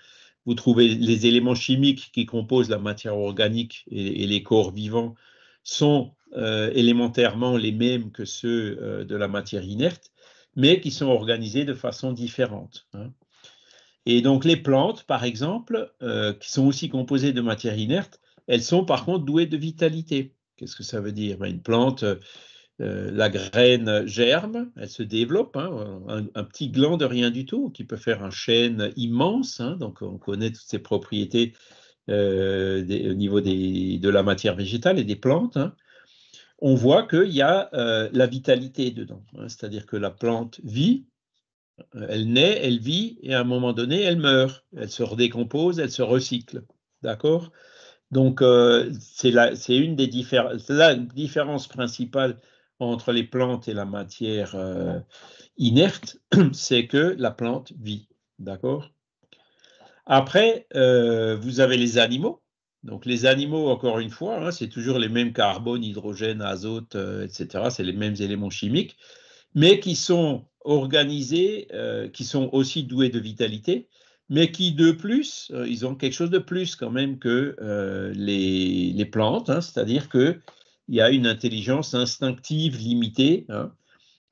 Vous trouvez les éléments chimiques qui composent la matière organique et, les corps vivants sont euh, élémentairement les mêmes que ceux euh, de la matière inerte, mais qui sont organisés de façon différente. Hein. Et donc les plantes, par exemple, euh, qui sont aussi composées de matière inerte, elles sont par contre douées de vitalité. Qu'est-ce que ça veut dire ben, Une plante, euh, la graine germe, elle se développe, hein, un, petit gland de rien du tout qui peut faire un chêne immense. Hein. donc on connaît toutes ces propriétés euh, au niveau de la matière végétale et des plantes. Hein. On voit qu'il y a la vitalité dedans, c'est-à-dire que la plante vit, elle naît, elle vit, et à un moment donné, elle meurt. Elle se décompose, elle se recycle. D'accord Donc, euh, c'est une des différences, la différence principale entre les plantes et la matière euh, inerte, *clears throat* c'est que la plante vit. D'accord Après, euh, vous avez les animaux. Donc les animaux, encore une fois, hein, c'est toujours les mêmes carbone, hydrogène, azote, etc. C'est les mêmes éléments chimiques, mais qui sont organisés, euh, qui sont aussi doués de vitalité, mais qui de plus, euh, ils ont quelque chose de plus quand même que euh, les, plantes, hein. c'est-à-dire qu'il y a une intelligence instinctive limitée hein,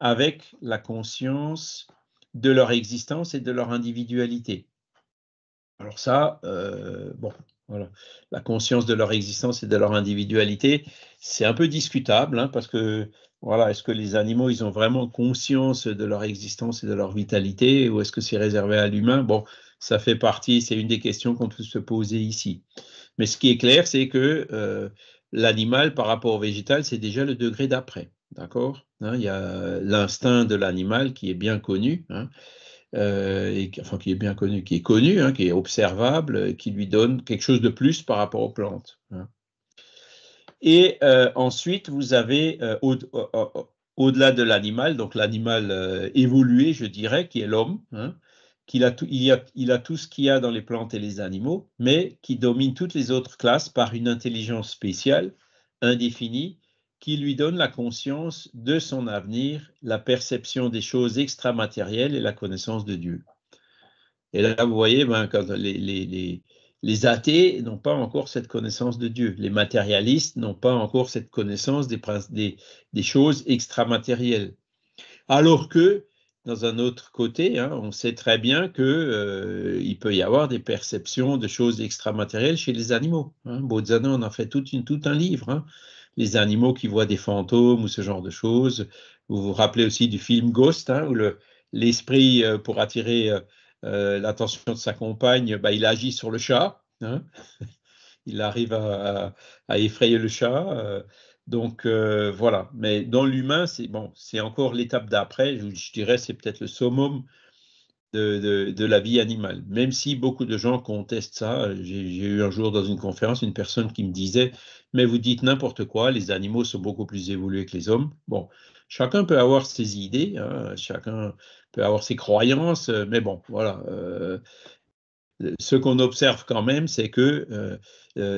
avec la conscience de leur existence et de leur individualité. Alors ça, bon, voilà. La conscience de leur existence et de leur individualité, c'est un peu discutable, hein, parce que voilà, est-ce que les animaux, ils ont vraiment conscience de leur existence et de leur vitalité, ou est-ce que c'est réservé à l'humain Bon, ça fait partie, c'est une des questions qu'on peut se poser ici. Mais ce qui est clair, c'est que euh, l'animal par rapport au végétal, c'est déjà le degré d'après. D'accord hein, Il y a l'instinct de l'animal qui est bien connu, hein, euh, et, enfin qui est bien connu, qui est connu, hein, qui est observable, qui lui donne quelque chose de plus par rapport aux plantes. Et euh, ensuite, vous avez euh, au-delà de l'animal, donc l'animal euh, évolué, je dirais, qui est l'homme, hein, a tout, il, a, il a tout ce qu'il y a dans les plantes et les animaux, mais qui domine toutes les autres classes par une intelligence spéciale, indéfinie, qui lui donne la conscience de son avenir, la perception des choses extramatérielles et la connaissance de Dieu. Et là, vous voyez, ben, quand les, les les athées n'ont pas encore cette connaissance de Dieu. Les matérialistes n'ont pas encore cette connaissance des, choses extramatérielles. Alors que, dans un autre côté, hein, on sait très bien qu'il euh, peut y avoir des perceptions de choses extramatérielles chez les animaux. Hein. en a fait tout, un livre. Hein. Les animaux qui voient des fantômes ou ce genre de choses. Vous vous rappelez aussi du film Ghost, hein, où l'esprit, euh, pour attirer... Euh, euh, l'attention de sa compagne, bah, il agit sur le chat. Hein. *laughs* il arrive à, effrayer le chat. Euh. donc euh, voilà. Mais dans l'humain, c'est bon, c'est encore l'étape d'après. Je, je, dirais, c'est peut-être le summum de, la vie animale. Même si beaucoup de gens contestent ça, euh, j'ai eu un jour dans une conférence une personne qui me disait, mais vous dites n'importe quoi, les animaux sont beaucoup plus évolués que les hommes. Bon, chacun peut avoir ses idées, hein, chacun peut avoir ses croyances, euh, mais bon, voilà. Euh, ce qu'on observe quand même, c'est que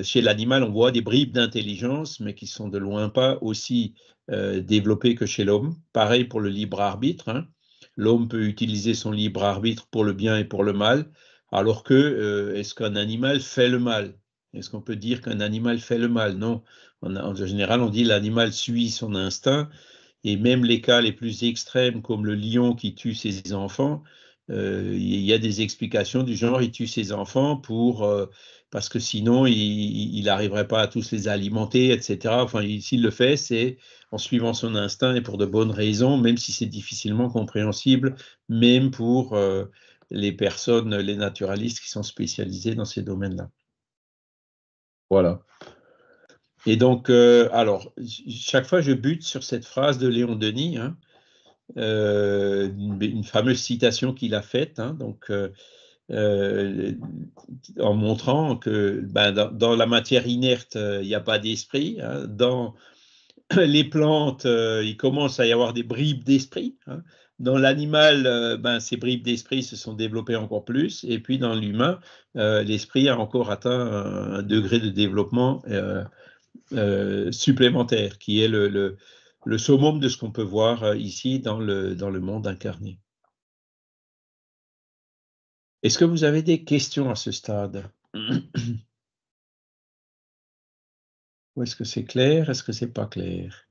chez l'animal, on voit des bribes d'intelligence, mais qui sont de loin pas aussi développées que chez l'homme. Pareil pour le libre arbitre. Hein l'homme peut utiliser son libre arbitre pour le bien et pour le mal, alors que euh, est-ce qu'un animal fait le mal Est-ce qu'on peut dire qu'un animal fait le mal Non. En, général, on dit l'animal suit son instinct, et même les cas les plus extrêmes, comme le lion qui tue ses enfants, euh, il y a des explications du genre il tue ses enfants pour euh, parce que sinon, il n'arriverait pas à tous les alimenter, etc. Enfin, s'il le fait, c'est en suivant son instinct et pour de bonnes raisons, même si c'est difficilement compréhensible, même pour euh, les personnes, les naturalistes qui sont spécialisés dans ces domaines-là. Voilà. Et donc, euh, alors, chaque fois, je bute sur cette phrase de Léon Denis, hein, euh, une, fameuse citation qu'il a faite. Hein. donc, euh, en montrant que ben, dans, la matière inerte, euh, il n'y a pas d'esprit. Hein. dans *coughs* les plantes, euh, il commence à y avoir des bribes d'esprit. Hein. dans l'animal, ben, ces bribes d'esprit se sont développées encore plus. Et puis dans l'humain, l'esprit a encore atteint un, degré de développement supplémentaire, qui est le, le, le summum de ce qu'on peut voir ici dans le, dans le monde incarné. Est-ce que vous avez des questions à ce stade Ou est-ce que c'est clair Est-ce que c'est pas clair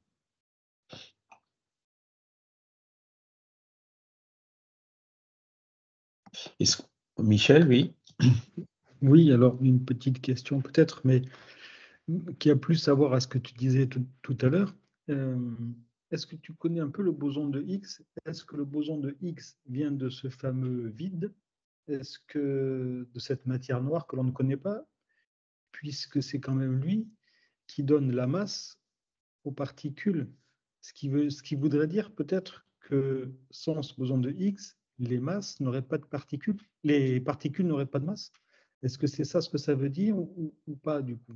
Michel, oui. Oui, alors une petite question peut-être, mais qui a plus à voir à ce que tu disais tout, à l'heure. Euh, est-ce que tu connais un peu le boson de X Est-ce que le boson de X vient de ce fameux vide est-ce que de cette matière noire que l'on ne connaît pas, puisque c'est quand même lui qui donne la masse aux particules, ce qui, veut, ce qui voudrait dire peut-être que sans ce boson de X, les masses n'auraient pas de particules, les particules n'auraient pas de masse. Est-ce que c'est ça ce que ça veut dire ou, pas du coup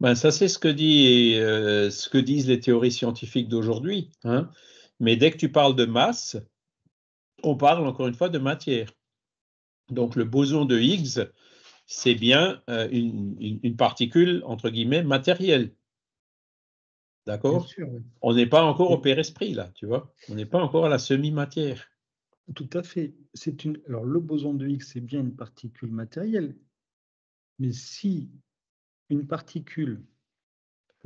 ben, ça c'est ce que dit euh, ce que disent les théories scientifiques d'aujourd'hui. Hein. Mais dès que tu parles de masse, on parle encore une fois de matière. Donc le boson de Higgs, c'est bien euh, une, particule, entre guillemets, matérielle. D'accord On n'est pas encore au père-esprit, là, tu vois. On n'est pas encore à la semi-matière. Tout à fait. C'est une... Alors, le boson de Higgs, c'est bien une particule matérielle. Mais si une particule,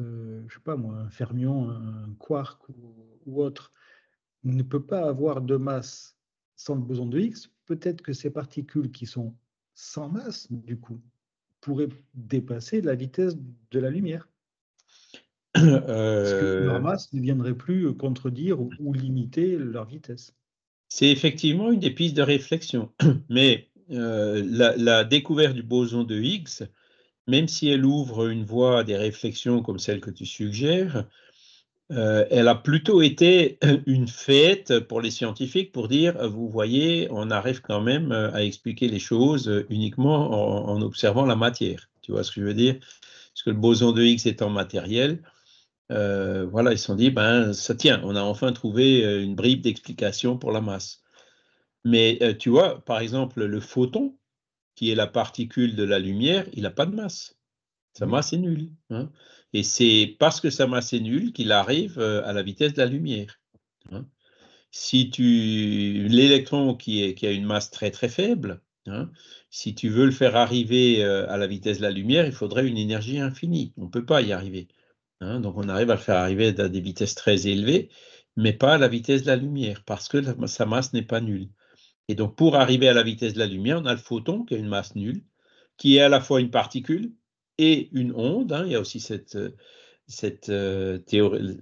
euh, je ne sais pas moi, un fermion, un quark ou, ou, autre, ne peut pas avoir de masse sans le boson de Higgs, peut-être que ces particules qui sont sans masse, du coup, pourraient dépasser la vitesse de la lumière. Euh, Parce que leur masse ne viendrait plus contredire ou limiter leur vitesse. C'est effectivement une des pistes de réflexion, *clears throat* mais euh, la, la, découverte du boson de Higgs, même si elle ouvre une voie à des réflexions comme celle que tu suggères, euh, elle a plutôt été euh, une fête pour les scientifiques pour dire, euh, vous voyez, on arrive quand même à expliquer les choses uniquement en, observant la matière. Tu vois ce que je veux dire Parce que le boson de Higgs étant matériel, voilà, ils se sont dit, ben, ça tient, on a enfin trouvé une bribe d'explication pour la masse. Mais tu vois, par exemple, le photon, qui est la particule de la lumière, il n'a pas de masse. Sa mm. masse est nulle. Hein. Et c'est parce que sa masse est nulle qu'il arrive euh, à la vitesse de la lumière. Hein. si tu l'électron qui, qui a une masse très très faible, hein, si tu veux le faire arriver euh, à la vitesse de la lumière, il faudrait une énergie infinie. On ne peut pas y arriver. Hein. donc on arrive à le faire arriver à des vitesses très élevées, mais pas à la vitesse de la lumière, parce que sa masse n'est pas nulle. Et donc pour arriver à la vitesse de la lumière, on a le photon qui a une masse nulle, qui est à la fois une particule, et une onde. Hein. Il y a aussi cette, euh, cette euh, théorie,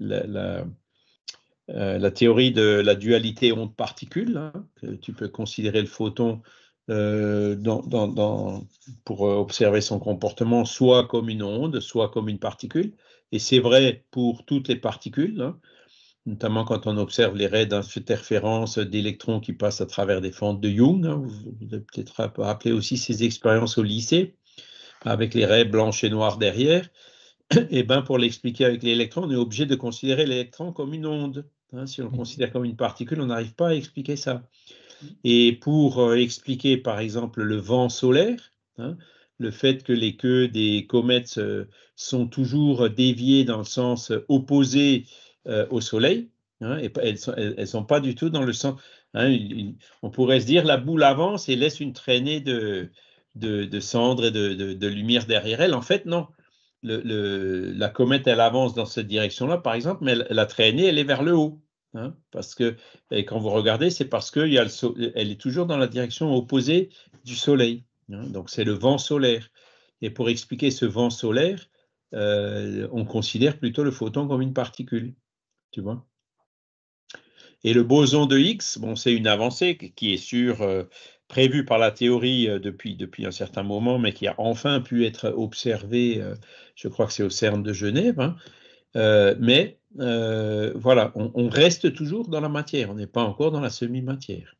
euh, la, théorie de la dualité onde-particule. Hein, tu peux considérer le photon dans, pour observer son comportement soit comme une onde, soit comme une particule. Et c'est vrai pour toutes les particules, hein. notamment quand on observe les raies d'interférence d'électrons qui passent à travers des fentes de Young. vous vous peut-être rappeler aussi ces expériences au lycée avec les raies blanches et noires derrière, et *clears throat* eh ben pour l'expliquer avec l'électron, on est obligé de considérer l'électron comme une onde. Hein. si on le mm-hmm. considère comme une particule, on n'arrive pas à expliquer ça. Et pour euh, expliquer, par exemple, le vent solaire, hein, le fait que les queues des comètes euh, sont toujours déviées dans le sens opposé euh, au Soleil, hein, et elles ne sont, pas du tout dans le sens... on pourrait se dire la boule avance et laisse une traînée de, de, cendres et de, de, lumière derrière elle. En fait, non. Le, la comète, elle avance dans cette direction-là, par exemple, mais la traînée, elle est vers le haut. Hein, parce que quand vous regardez, c'est parce qu'elle elle est toujours dans la direction opposée du soleil. Hein. donc c'est le vent solaire. Et pour expliquer ce vent solaire, euh, on considère plutôt le photon comme une particule. Tu vois Et le boson de Higgs, bon, c'est une avancée qui est sur prévu par la théorie euh, depuis, depuis un certain moment, mais qui a enfin pu être observé, euh, je crois que c'est au CERN de Genève. Hein. Euh, mais voilà, on, reste toujours dans la matière, on n'est pas encore dans la semi-matière.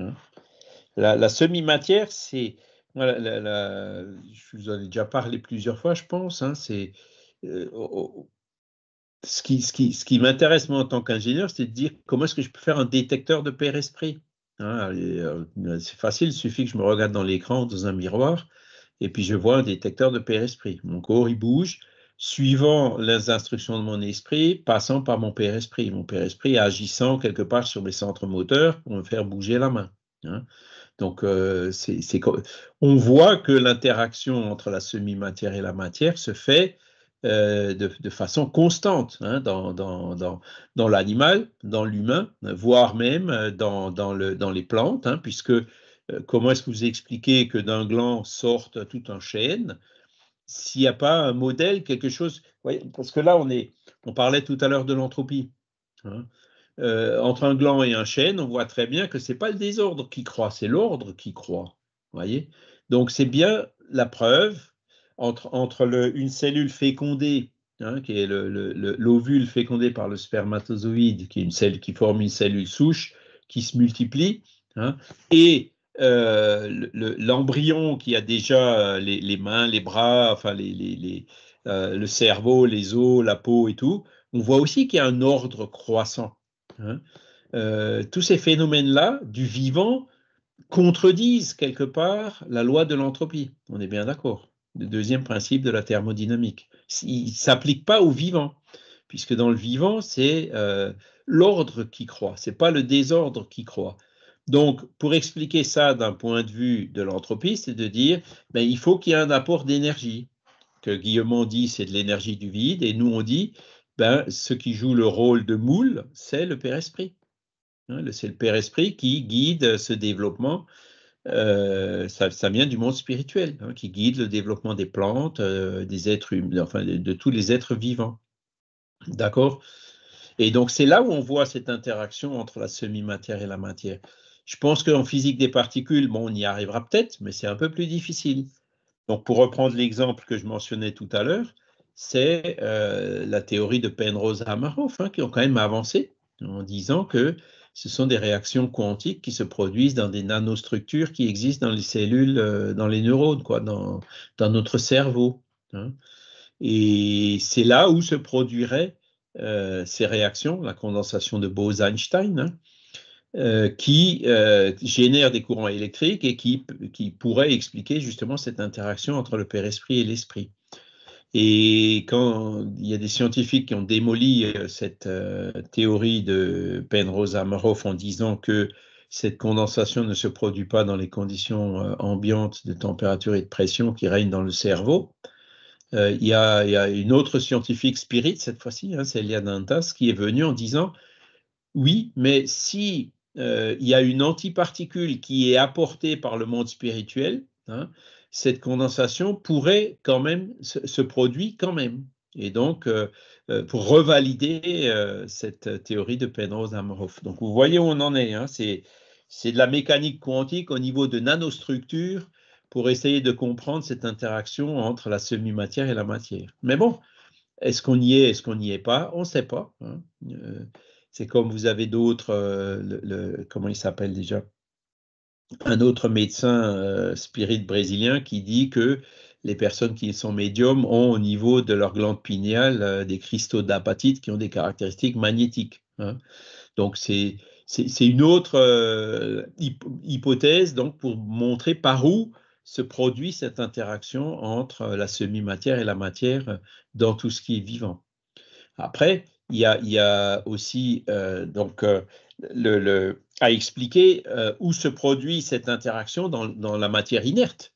Hein. La, semi-matière, c'est... je vous en ai déjà parlé plusieurs fois, je pense. Hein, c'est ce qui, ce qui, qui m'intéresse moi en tant qu'ingénieur, c'est de dire comment est-ce que je peux faire un détecteur de père esprit. Hein, euh, euh, c'est facile, il suffit que je me regarde dans l'écran dans un miroir et puis je vois un détecteur de père-esprit. Mon corps, il bouge, suivant les instructions de mon esprit, passant par mon père-esprit. Mon père-esprit agissant quelque part sur mes centres moteurs pour me faire bouger la main. Hein. Donc, euh, on voit que l'interaction entre la semi-matière et la matière se fait euh, de, façon constante hein, dans, l'animal, dans, l'humain, voire même euh, dans, dans, les plantes, hein, puisque euh, comment est-ce que vous expliquez que d'un gland sorte tout un chêne s'il n'y a pas un modèle, quelque chose Parce que là, on, est, on parlait tout à l'heure de l'entropie. Hein. entre un gland et un chêne, on voit très bien que ce n'est pas le désordre qui croit, c'est l'ordre qui croit. voyez Donc c'est bien la preuve entre, une cellule fécondée, hein, qui est l'ovule fécondé par le spermatozoïde, qui, est une cellule, qui forme une cellule souche, qui se multiplie, hein, et euh, l'embryon qui a déjà euh, les, mains, les bras, enfin euh, le cerveau, les os, la peau et tout, on voit aussi qu'il y a un ordre croissant. Hein. tous ces phénomènes-là du vivant contredisent quelque part la loi de l'entropie. On est bien d'accord le deuxième principe de la thermodynamique. Il ne s'applique pas au vivant, puisque dans le vivant, c'est euh, l'ordre qui croît, ce n'est pas le désordre qui croît. Donc, pour expliquer ça d'un point de vue de l'entropie, c'est de dire ben, il faut qu'il y ait un apport d'énergie. Que Guillemont dit, c'est de l'énergie du vide, et nous, on dit ben, ce qui joue le rôle de moule, c'est le père-esprit. Hein, c'est le père-esprit qui guide ce développement euh, ça, vient du monde spirituel, hein, qui guide le développement des plantes, euh, des êtres humains, enfin de, tous les êtres vivants. D'accord Et donc c'est là où on voit cette interaction entre la semi-matière et la matière. Je pense qu'en physique des particules, bon, on y arrivera peut-être, mais c'est un peu plus difficile. Donc pour reprendre l'exemple que je mentionnais tout à l'heure, c'est euh, la théorie de Penrose-Amaroff, hein, qui ont quand même avancé en disant que ce sont des réactions quantiques qui se produisent dans des nanostructures qui existent dans les cellules, euh, dans les neurones, quoi, dans, dans notre cerveau. Hein. Et c'est là où se produiraient euh, ces réactions, la condensation de Bose-Einstein, hein, euh, qui génère des courants électriques et qui, qui pourraient expliquer justement cette interaction entre le père-esprit et l'esprit. Et quand il y a des scientifiques qui ont démoli euh, cette euh, théorie de Penrose-Amaroff en disant que cette condensation ne se produit pas dans les conditions euh, ambiantes de température et de pression qui règnent dans le cerveau, il, y a, une autre scientifique spirit, cette fois-ci, hein, c'est Dantas, qui est venue en disant oui, mais si il y a une antiparticule qui est apportée par le monde spirituel, hein, cette condensation pourrait quand même se, produire quand même. Et donc, euh, euh, pour revalider euh, cette théorie de Penrose-Amroff. Donc, vous voyez où on en est. Hein. c'est, de la mécanique quantique au niveau de nanostructures pour essayer de comprendre cette interaction entre la semi-matière et la matière. Mais bon, est-ce qu'on y est, est-ce qu'on n'y est pas On ne sait pas. Hein. c'est comme vous avez d'autres, comment il s'appelle déjà un autre médecin euh, brésilien qui dit que les personnes qui sont médiums ont au niveau de leur glande pinéale euh, des cristaux d'apatite qui ont des caractéristiques magnétiques. Hein. Donc c'est c'est une autre euh, hypothèse donc pour montrer par où se produit cette interaction entre euh, la semi-matière et la matière dans tout ce qui est vivant. Après, il y a, il y a aussi donc le, à expliquer euh, où se produit cette interaction dans, la matière inerte.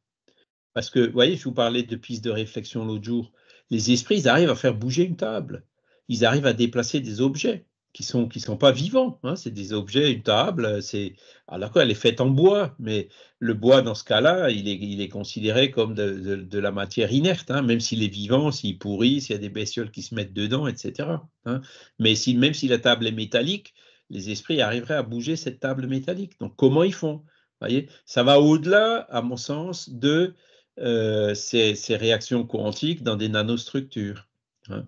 Parce que, vous voyez, je vous parlais de pistes de réflexion l'autre jour. Les esprits, ils arrivent à faire bouger une table. Ils arrivent à déplacer des objets qui ne sont, pas vivants. Hein. C'est des objets, une table, c'est alors elle est faite en bois, mais le bois, dans ce cas-là, il est, considéré comme de, la matière inerte, hein, même s'il est vivant, s'il pourrit, s'il y a des bestioles qui se mettent dedans, etc. Hein. Mais même si la table est métallique, les esprits arriveraient à bouger cette table métallique. Donc comment ils font voyez Ça va au-delà, à mon sens, de euh, ces, réactions quantiques dans des nanostructures. Hein.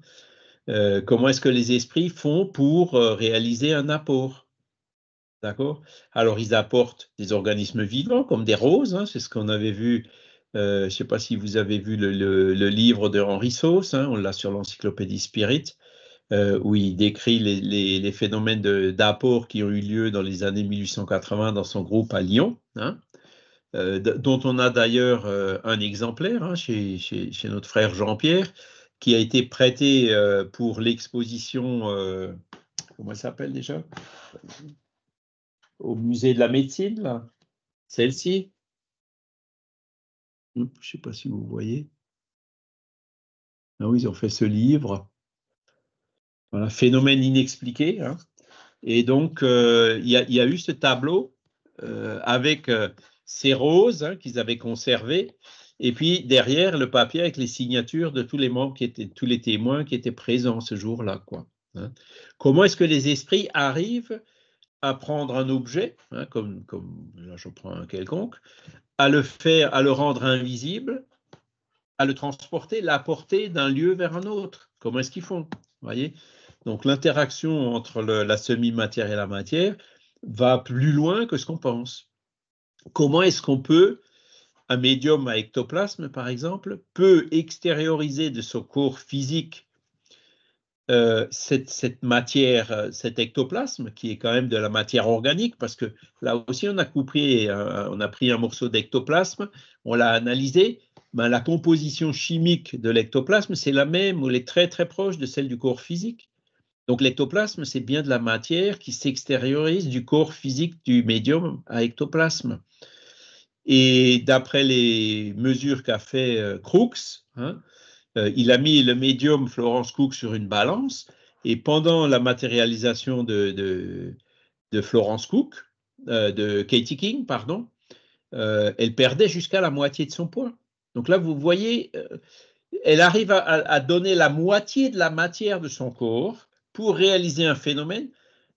Euh, comment est-ce que les esprits font pour euh, réaliser un apport D'accord Alors, ils apportent des organismes vivants, comme des roses, hein, c'est ce qu'on avait vu. je ne sais pas si vous avez vu le, livre de Henri Sauce, hein, on l'a sur l'encyclopédie Spirit. Euh, où il décrit les, phénomènes d'apport qui ont eu lieu dans les années 1880 dans son groupe à Lyon, hein. euh, dont on a d'ailleurs euh, un exemplaire hein, chez, notre frère Jean-Pierre, qui a été prêté pour l'exposition, comment elle s'appelle déjà Au musée de la médecine, Celle-ci hum, Je ne sais pas si vous voyez. Ah oui, ils ont fait ce livre phénomène inexpliqué. Hein. Et donc, euh, il y, a eu ce tableau euh, avec euh, ces roses hein, qu'ils avaient conservées. Et puis derrière le papier avec les signatures de tous les membres qui étaient, tous les témoins qui étaient présents ce jour-là, hein. Comment est-ce que les esprits arrivent à prendre un objet, comme, comme là je prends un quelconque, à le faire, à le rendre invisible, à le transporter, l'apporter d'un lieu vers un autre Comment est-ce qu'ils font Voyez, donc l'interaction entre la semi-matière et la matière va plus loin que ce qu'on pense. Comment est-ce qu'on peut, un médium à ectoplasme par exemple, peut extérioriser de son corps physique euh, cette, matière, cet ectoplasme, qui est quand même de la matière organique, parce que là aussi, on a coupé, on a pris un morceau d'ectoplasme, on l'a analysé, ben, la composition chimique de l'ectoplasme, c'est la même, ou elle est très très proche de celle du corps physique. Donc l'ectoplasme, c'est bien de la matière qui s'extériorise du corps physique du médium à ectoplasme. Et d'après les mesures qu'a fait euh, Crookes, hein, euh, il a mis le médium Florence Cook sur une balance. Et pendant la matérialisation de, de, Florence Cook, euh, de Katie King, pardon, elle perdait jusqu'à la moitié de son poids. Donc là, vous voyez, elle arrive à, donner la moitié de la matière de son corps pour réaliser un phénomène.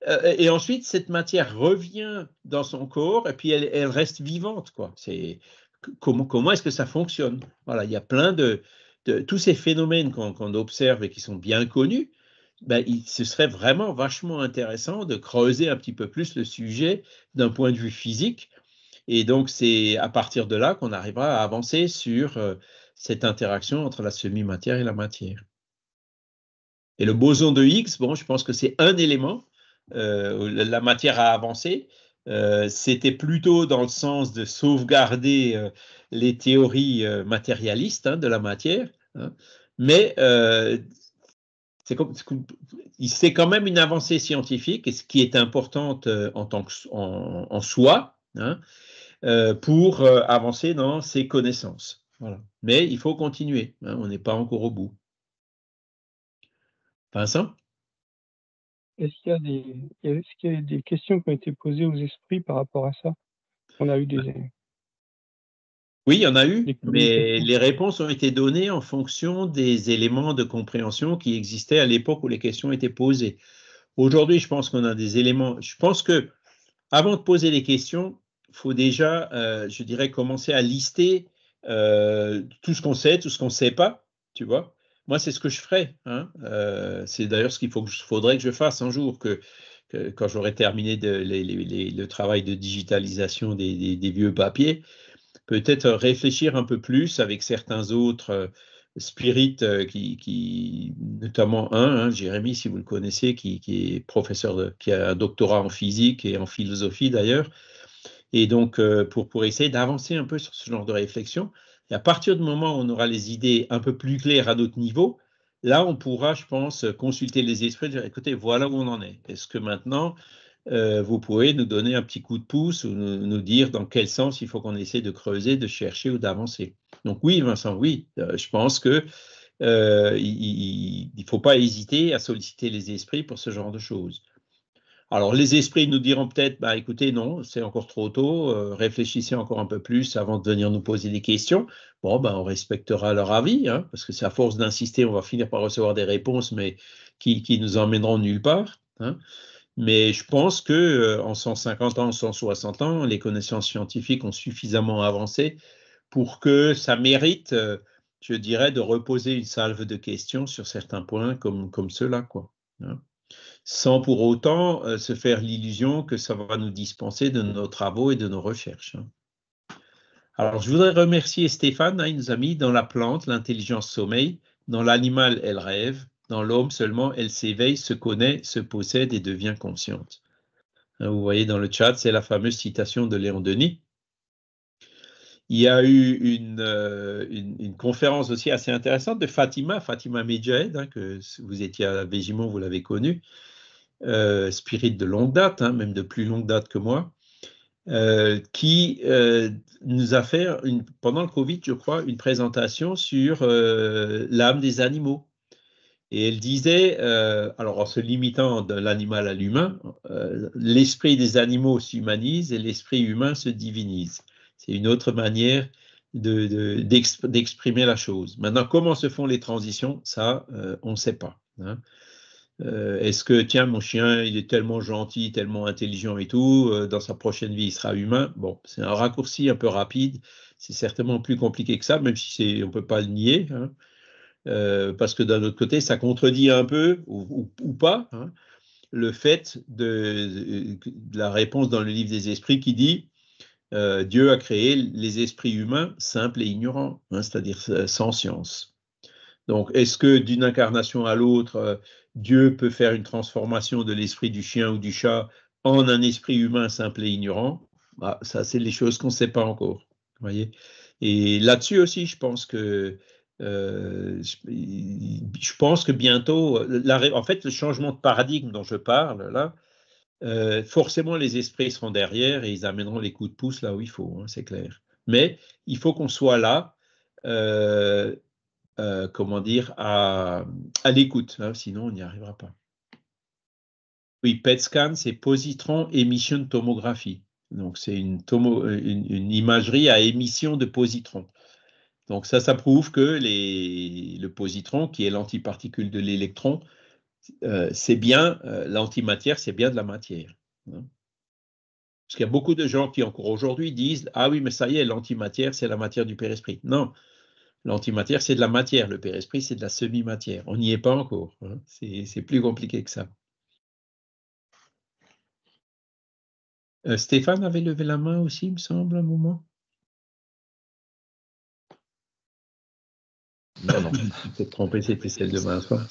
Euh, et ensuite, cette matière revient dans son corps et puis elle, reste vivante. Quoi. C'est, comment est-ce que ça fonctionne Voilà, il y a plein de, tous ces phénomènes qu'on, observe et qui sont bien connus. Ben, il, ce serait vraiment vachement intéressant de creuser un petit peu plus le sujet d'un point de vue physique. Et donc, c'est à partir de là qu'on arrivera à avancer sur euh, cette interaction entre la semi-matière et la matière. Et le boson de Higgs, bon, je pense que c'est un élément euh, la matière a avancé. Euh, c'était plutôt dans le sens de sauvegarder euh, les théories euh, matérialistes hein, de la matière, hein. mais c'est quand même une avancée scientifique, ce qui est important en, tant que, en, soi hein, pour avancer dans ses connaissances. Voilà. Mais il faut continuer, on n'est pas encore au bout. Vincent Est-ce qu'il y, a des, questions qui ont été posées aux esprits par rapport à ça On a eu des. Bah, oui, il y en a eu, mais les réponses ont été données en fonction des éléments de compréhension qui existaient à l'époque où les questions étaient posées. Aujourd'hui, je pense qu'on a des éléments. Je pense que avant de poser les questions, il faut déjà, euh, je dirais, commencer à lister euh, tout ce qu'on sait, tout ce qu'on ne sait pas, tu vois. Moi, c'est ce que je ferais. Hein. Euh, c'est d'ailleurs ce qu'il faudrait que je fasse un jour, que, quand j'aurai terminé le travail de digitalisation des, vieux papiers, peut-être réfléchir un peu plus avec certains autres euh, spirites, euh, qui, notamment un, hein, Jérémy, si vous le connaissez, qui, est professeur, qui a un doctorat en physique et en philosophie d'ailleurs, et donc, pour essayer d'avancer un peu sur ce genre de réflexion, et à partir du moment où on aura les idées un peu plus claires à d'autres niveaux, là, on pourra, je pense, consulter les esprits, dire, écoutez, voilà où on en est. Est-ce que maintenant, euh, vous pouvez nous donner un petit coup de pouce ou nous, dire dans quel sens il faut qu'on essaie de creuser, de chercher ou d'avancer Donc oui, Vincent, oui, euh, je pense que euh, il ne faut pas hésiter à solliciter les esprits pour ce genre de choses. Alors les esprits nous diront peut-être, bah, écoutez, non, c'est encore trop tôt, euh, réfléchissez encore un peu plus avant de venir nous poser des questions. Bon, bah, on respectera leur avis, hein, parce que c'est à force d'insister, on va finir par recevoir des réponses, mais qui, qui nous emmèneront nulle part. Hein. Mais je pense que euh, en 150 ans, en 160 ans, les connaissances scientifiques ont suffisamment avancé pour que ça mérite, euh, je dirais, de reposer une salve de questions sur certains points comme, comme ceux-là. Quoi. Hein sans pour autant euh, se faire l'illusion que ça va nous dispenser de nos travaux et de nos recherches. Hein. Alors, je voudrais remercier Stéphane, hein, il dans la plante l'intelligence sommeil, dans l'animal elle rêve, dans l'homme seulement elle s'éveille, se connaît, se possède et devient consciente. Hein, vous voyez dans le chat, c'est la fameuse citation de Léon Denis. Il y a eu euh, une, conférence aussi assez intéressante de Fatima, Fatima Medjahed, hein, que vous étiez à Végimont, vous l'avez connue, euh, spirit de longue date, hein, même de plus longue date que moi, euh, qui nous a fait, pendant le Covid, je crois, une présentation sur l'âme des animaux. Et elle disait, alors en se limitant de l'animal à l'humain, l'esprit des animaux s'humanise et l'esprit humain se divinise. C'est une autre manière d'exprimer la chose. Maintenant, comment se font les transitions, ça, euh, on ne sait pas. Hein. Euh, est-ce que, tiens, mon chien, il est tellement gentil, tellement intelligent et tout, euh, dans sa prochaine vie, il sera humain Bon, c'est un raccourci un peu rapide, c'est certainement plus compliqué que ça, même si on ne peut pas le nier, hein. parce que d'un autre côté, ça contredit un peu, ou, pas, hein, le fait de, la réponse dans le livre des esprits qui dit euh, Dieu a créé les esprits humains simples et ignorants, hein, c'est-à-dire euh, sans science. Donc, est-ce que d'une incarnation à l'autre, euh, Dieu peut faire une transformation de l'esprit du chien ou du chat en un esprit humain simple et ignorant bah, Ça, c'est les choses qu'on ne sait pas encore. Voyez et là-dessus aussi, je pense que je pense que bientôt, en fait, le changement de paradigme dont je parle là, euh, forcément les esprits seront derrière et ils amèneront les coups de pouce là où il faut, hein, c'est clair. Mais il faut qu'on soit là, euh, euh, comment dire, à, l'écoute, hein, sinon on n'y arrivera pas. Oui, PET scan, c'est positron émission tomographie. Donc c'est une, imagerie à émission de positron. Donc ça, ça prouve que le positron, qui est l'antiparticule de l'électron, euh, c'est bien, euh, l'antimatière, c'est bien de la matière. Hein. Parce qu'il y a beaucoup de gens qui encore aujourd'hui disent Ah oui, mais ça y est, l'antimatière, c'est la matière du père-esprit. Non, l'antimatière, c'est de la matière. Le père-esprit, c'est de la semi-matière. On n'y est pas encore. Hein. C'est plus compliqué que ça. Euh, Stéphane avait levé la main aussi, il me semble, un moment. Non, non, peut-être *laughs* trompé, c'était celle de soir.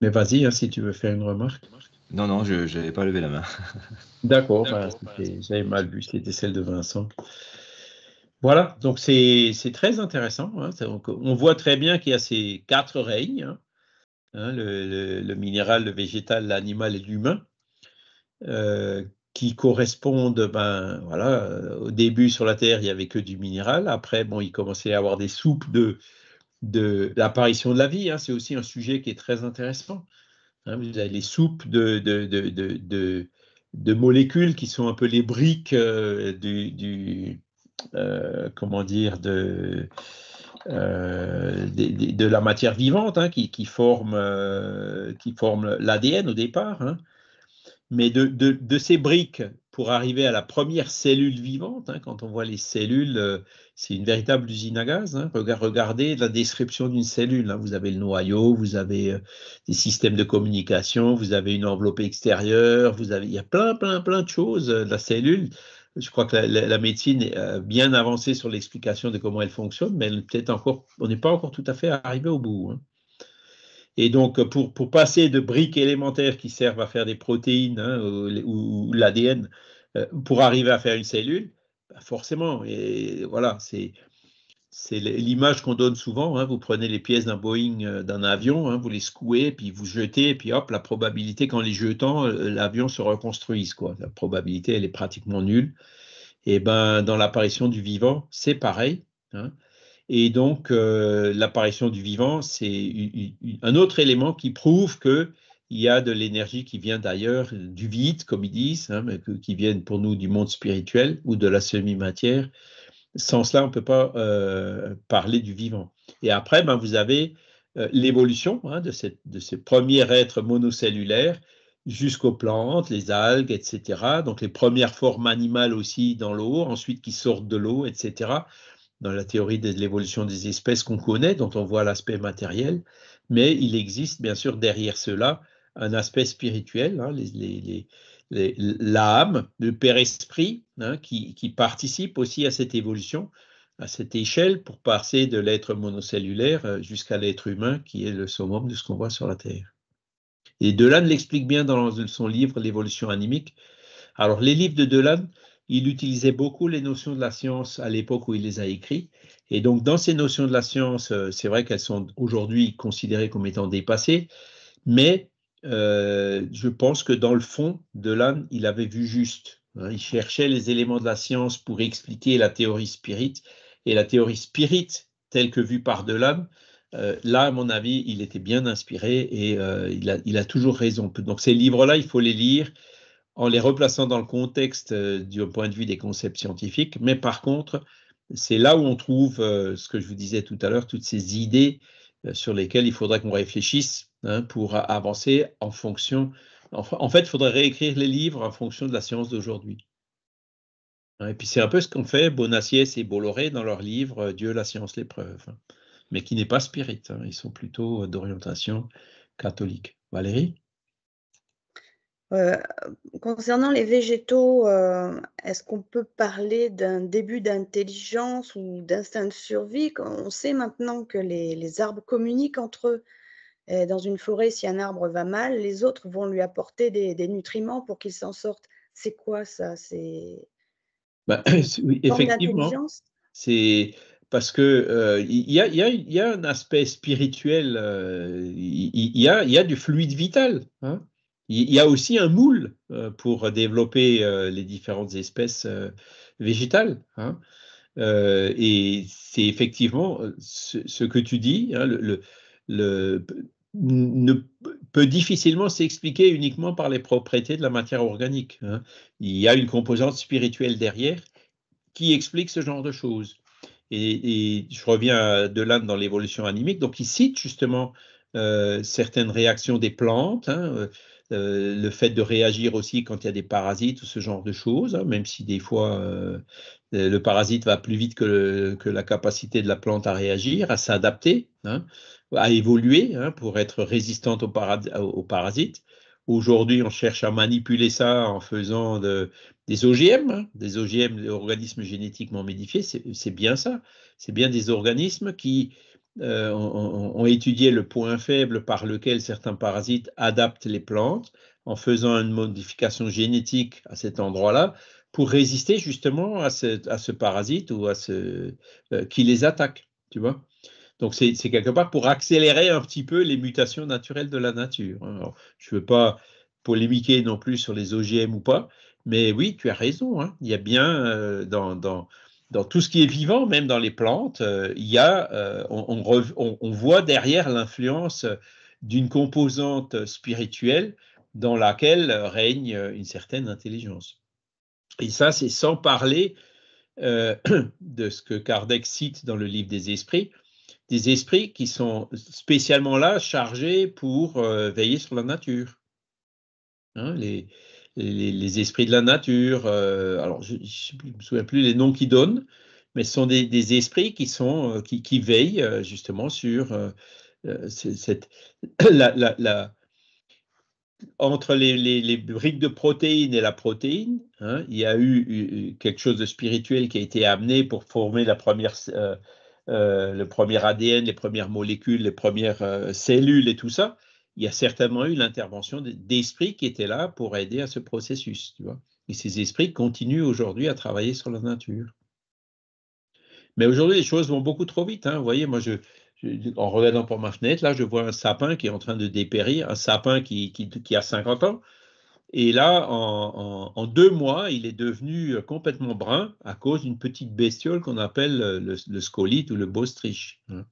Mais vas-y, hein, si tu veux faire une remarque. Non, non, je n'avais pas levé la main. *laughs* D'accord, j'avais mal vu, c'était celle de Vincent. Voilà, donc c'est très intéressant. Hein, on voit très bien qu'il y a ces quatre règnes, hein, Le, minéral, le végétal, l'animal et l'humain, euh, qui correspondent, ben voilà, au début sur la Terre, il n'y avait que du minéral. Après, bon, il commençait à avoir des soupes de, de l'apparition de la vie. Hein. c'est aussi un sujet qui est très intéressant. Hein. vous avez les soupes de, de, molécules qui sont un peu les briques euh, du, euh, comment dire, de, euh, de, la matière vivante hein, qui, qui, forme, qui forme l'ADN au départ. Mais de, ces briques pour arriver à la première cellule vivante. Hein, quand on voit les cellules, euh, c'est une véritable usine à gaz. Hein. Regardez la description d'une cellule. Hein. Vous avez le noyau, vous avez euh, des systèmes de communication, vous avez une enveloppe extérieure, vous avez, il y a plein, plein, plein de choses euh, la cellule. Je crois que la, la médecine est bien avancée sur l'explication de comment elle fonctionne, mais peut-être encore, on n'est pas encore tout à fait arrivé au bout. Et donc, pour, passer de briques élémentaires qui servent à faire des protéines hein, ou, l'ADN, euh, pour arriver à faire une cellule, ben forcément, et voilà, c'est c'est l'image qu'on donne souvent. Hein, vous prenez les pièces d'un Boeing, euh, d'un avion, hein, vous les secouez, puis vous jetez, et puis hop, la probabilité qu'en les jetant, euh, l'avion se reconstruise. Quoi. La probabilité, elle est pratiquement nulle. Et ben, dans l'apparition du vivant, c'est pareil. Et donc, euh, l'apparition du vivant, c'est un autre élément qui prouve qu'il y a de l'énergie qui vient d'ailleurs, du vide, comme ils disent, hein, qui viennent pour nous du monde spirituel ou de la semi-matière. Sans cela, on ne peut pas euh, parler du vivant. Et après, ben, vous avez euh, l'évolution hein, de, cette, de ces premiers êtres monocellulaires jusqu'aux plantes, les algues, etc. Donc, les premières formes animales aussi dans l'eau, ensuite qui sortent de l'eau, etc dans la théorie de l'évolution des espèces qu'on connaît, dont on voit l'aspect matériel, mais il existe bien sûr derrière cela un aspect spirituel, hein, l'âme, le père esprit, hein, qui, participe aussi à cette évolution, à cette échelle, pour passer de l'être monocellulaire euh, jusqu'à l'être humain, qui est le summum de ce qu'on voit sur la Terre. Et Delane l'explique bien dans son livre L'évolution animique. Alors, les livres de Delane, il utilisait beaucoup les notions de la science à l'époque où il les a écrites. Et donc, dans ces notions de la science, euh, c'est vrai qu'elles sont aujourd'hui considérées comme étant dépassées, mais euh, je pense que dans le fond, Delanne, il avait vu juste. Hein. il cherchait les éléments de la science pour expliquer la théorie spirit. Et la théorie spirit, telle que vue par Delanne, euh, là, à mon avis, il était bien inspiré et il, a, il, a, toujours raison. Donc, ces livres-là, il faut les lire en les replaçant dans le contexte euh, du point de vue des concepts scientifiques. Mais par contre, c'est là où on trouve euh, ce que je vous disais tout à l'heure, toutes ces idées euh, sur lesquelles il faudrait qu'on réfléchisse hein, pour avancer en fonction. En, fait, il faudrait réécrire les livres en fonction de la science d'aujourd'hui. Hein, et puis c'est un peu ce qu'ont fait Bonassiès et Bolloré dans leur livre Dieu, la science, l'épreuve, hein, mais qui n'est pas spirit. Ils sont plutôt d'orientation catholique. Valérie euh, concernant les végétaux, euh, est-ce qu'on peut parler d'un début d'intelligence ou d'instinct de survie On sait maintenant que les, arbres communiquent entre eux. dans une forêt, si un arbre va mal, les autres vont lui apporter des, nutriments pour qu'il s'en sorte. C'est quoi ça C'est bah, *clears throat* effectivement. C'est parce que euh, il y, a, un aspect spirituel, il y, a, du fluide vital. Hein. Il y a aussi un moule euh, pour développer euh, les différentes espèces euh, végétales. Hein. et c'est effectivement ce, que tu dis, hein, le, le, ne peut difficilement s'expliquer uniquement par les propriétés de la matière organique. Hein. Il y a une composante spirituelle derrière qui explique ce genre de choses. Et, je reviens de l'Inde dans l'évolution animique, donc il cite justement certaines réactions des plantes. Euh, le fait de réagir aussi quand il y a des parasites ou ce genre de choses, hein, même si des fois euh, le parasite va plus vite que, que, la capacité de la plante à réagir, à s'adapter, hein, à évoluer hein, pour être résistante aux, parasites. Aujourd'hui, on cherche à manipuler ça en faisant des OGM, des OGM, des organismes génétiquement modifiés, c'est bien ça. C'est bien des organismes qui, euh, ont, étudié le point faible par lequel certains parasites adaptent les plantes en faisant une modification génétique à cet endroit-là pour résister justement à ce, parasite ou à ce euh, qui les attaque, tu vois. Donc c'est quelque part pour accélérer un petit peu les mutations naturelles de la nature. Hein. je ne veux pas polémiquer non plus sur les OGM ou pas, mais oui, tu as raison. Hein. Il y a bien euh, dans dans tout ce qui est vivant, même dans les plantes, euh, il y a, euh, on, voit derrière l'influence d'une composante spirituelle dans laquelle règne une certaine intelligence. Et ça, c'est sans parler euh, *clears throat* de ce que Kardec cite dans le livre des esprits, des esprits qui sont spécialement là chargés pour veiller sur la nature. Hein, les, les, esprits de la nature. Euh, alors, je ne me souviens plus les noms qu'ils donnent, mais ce sont des, esprits qui, euh, veillent euh, justement sur cette, *coughs* la, entre les, briques de protéines et la protéine, hein, il y a eu, quelque chose de spirituel qui a été amené pour former la première, le premier ADN, les premières molécules, les premières cellules et tout ça il y a certainement eu l'intervention d'esprits qui étaient là pour aider à ce processus. Tu vois Et ces esprits continuent aujourd'hui à travailler sur la nature. Mais aujourd'hui, les choses vont beaucoup trop vite. Hein. Vous voyez, moi, je, en regardant par ma fenêtre, là, je vois un sapin qui est en train de dépérir, un sapin qui, a 50 ans. Et là, en, deux mois, il est devenu euh, complètement brun à cause d'une petite bestiole qu'on appelle euh, le, le, scolite ou le bostriche. Hein.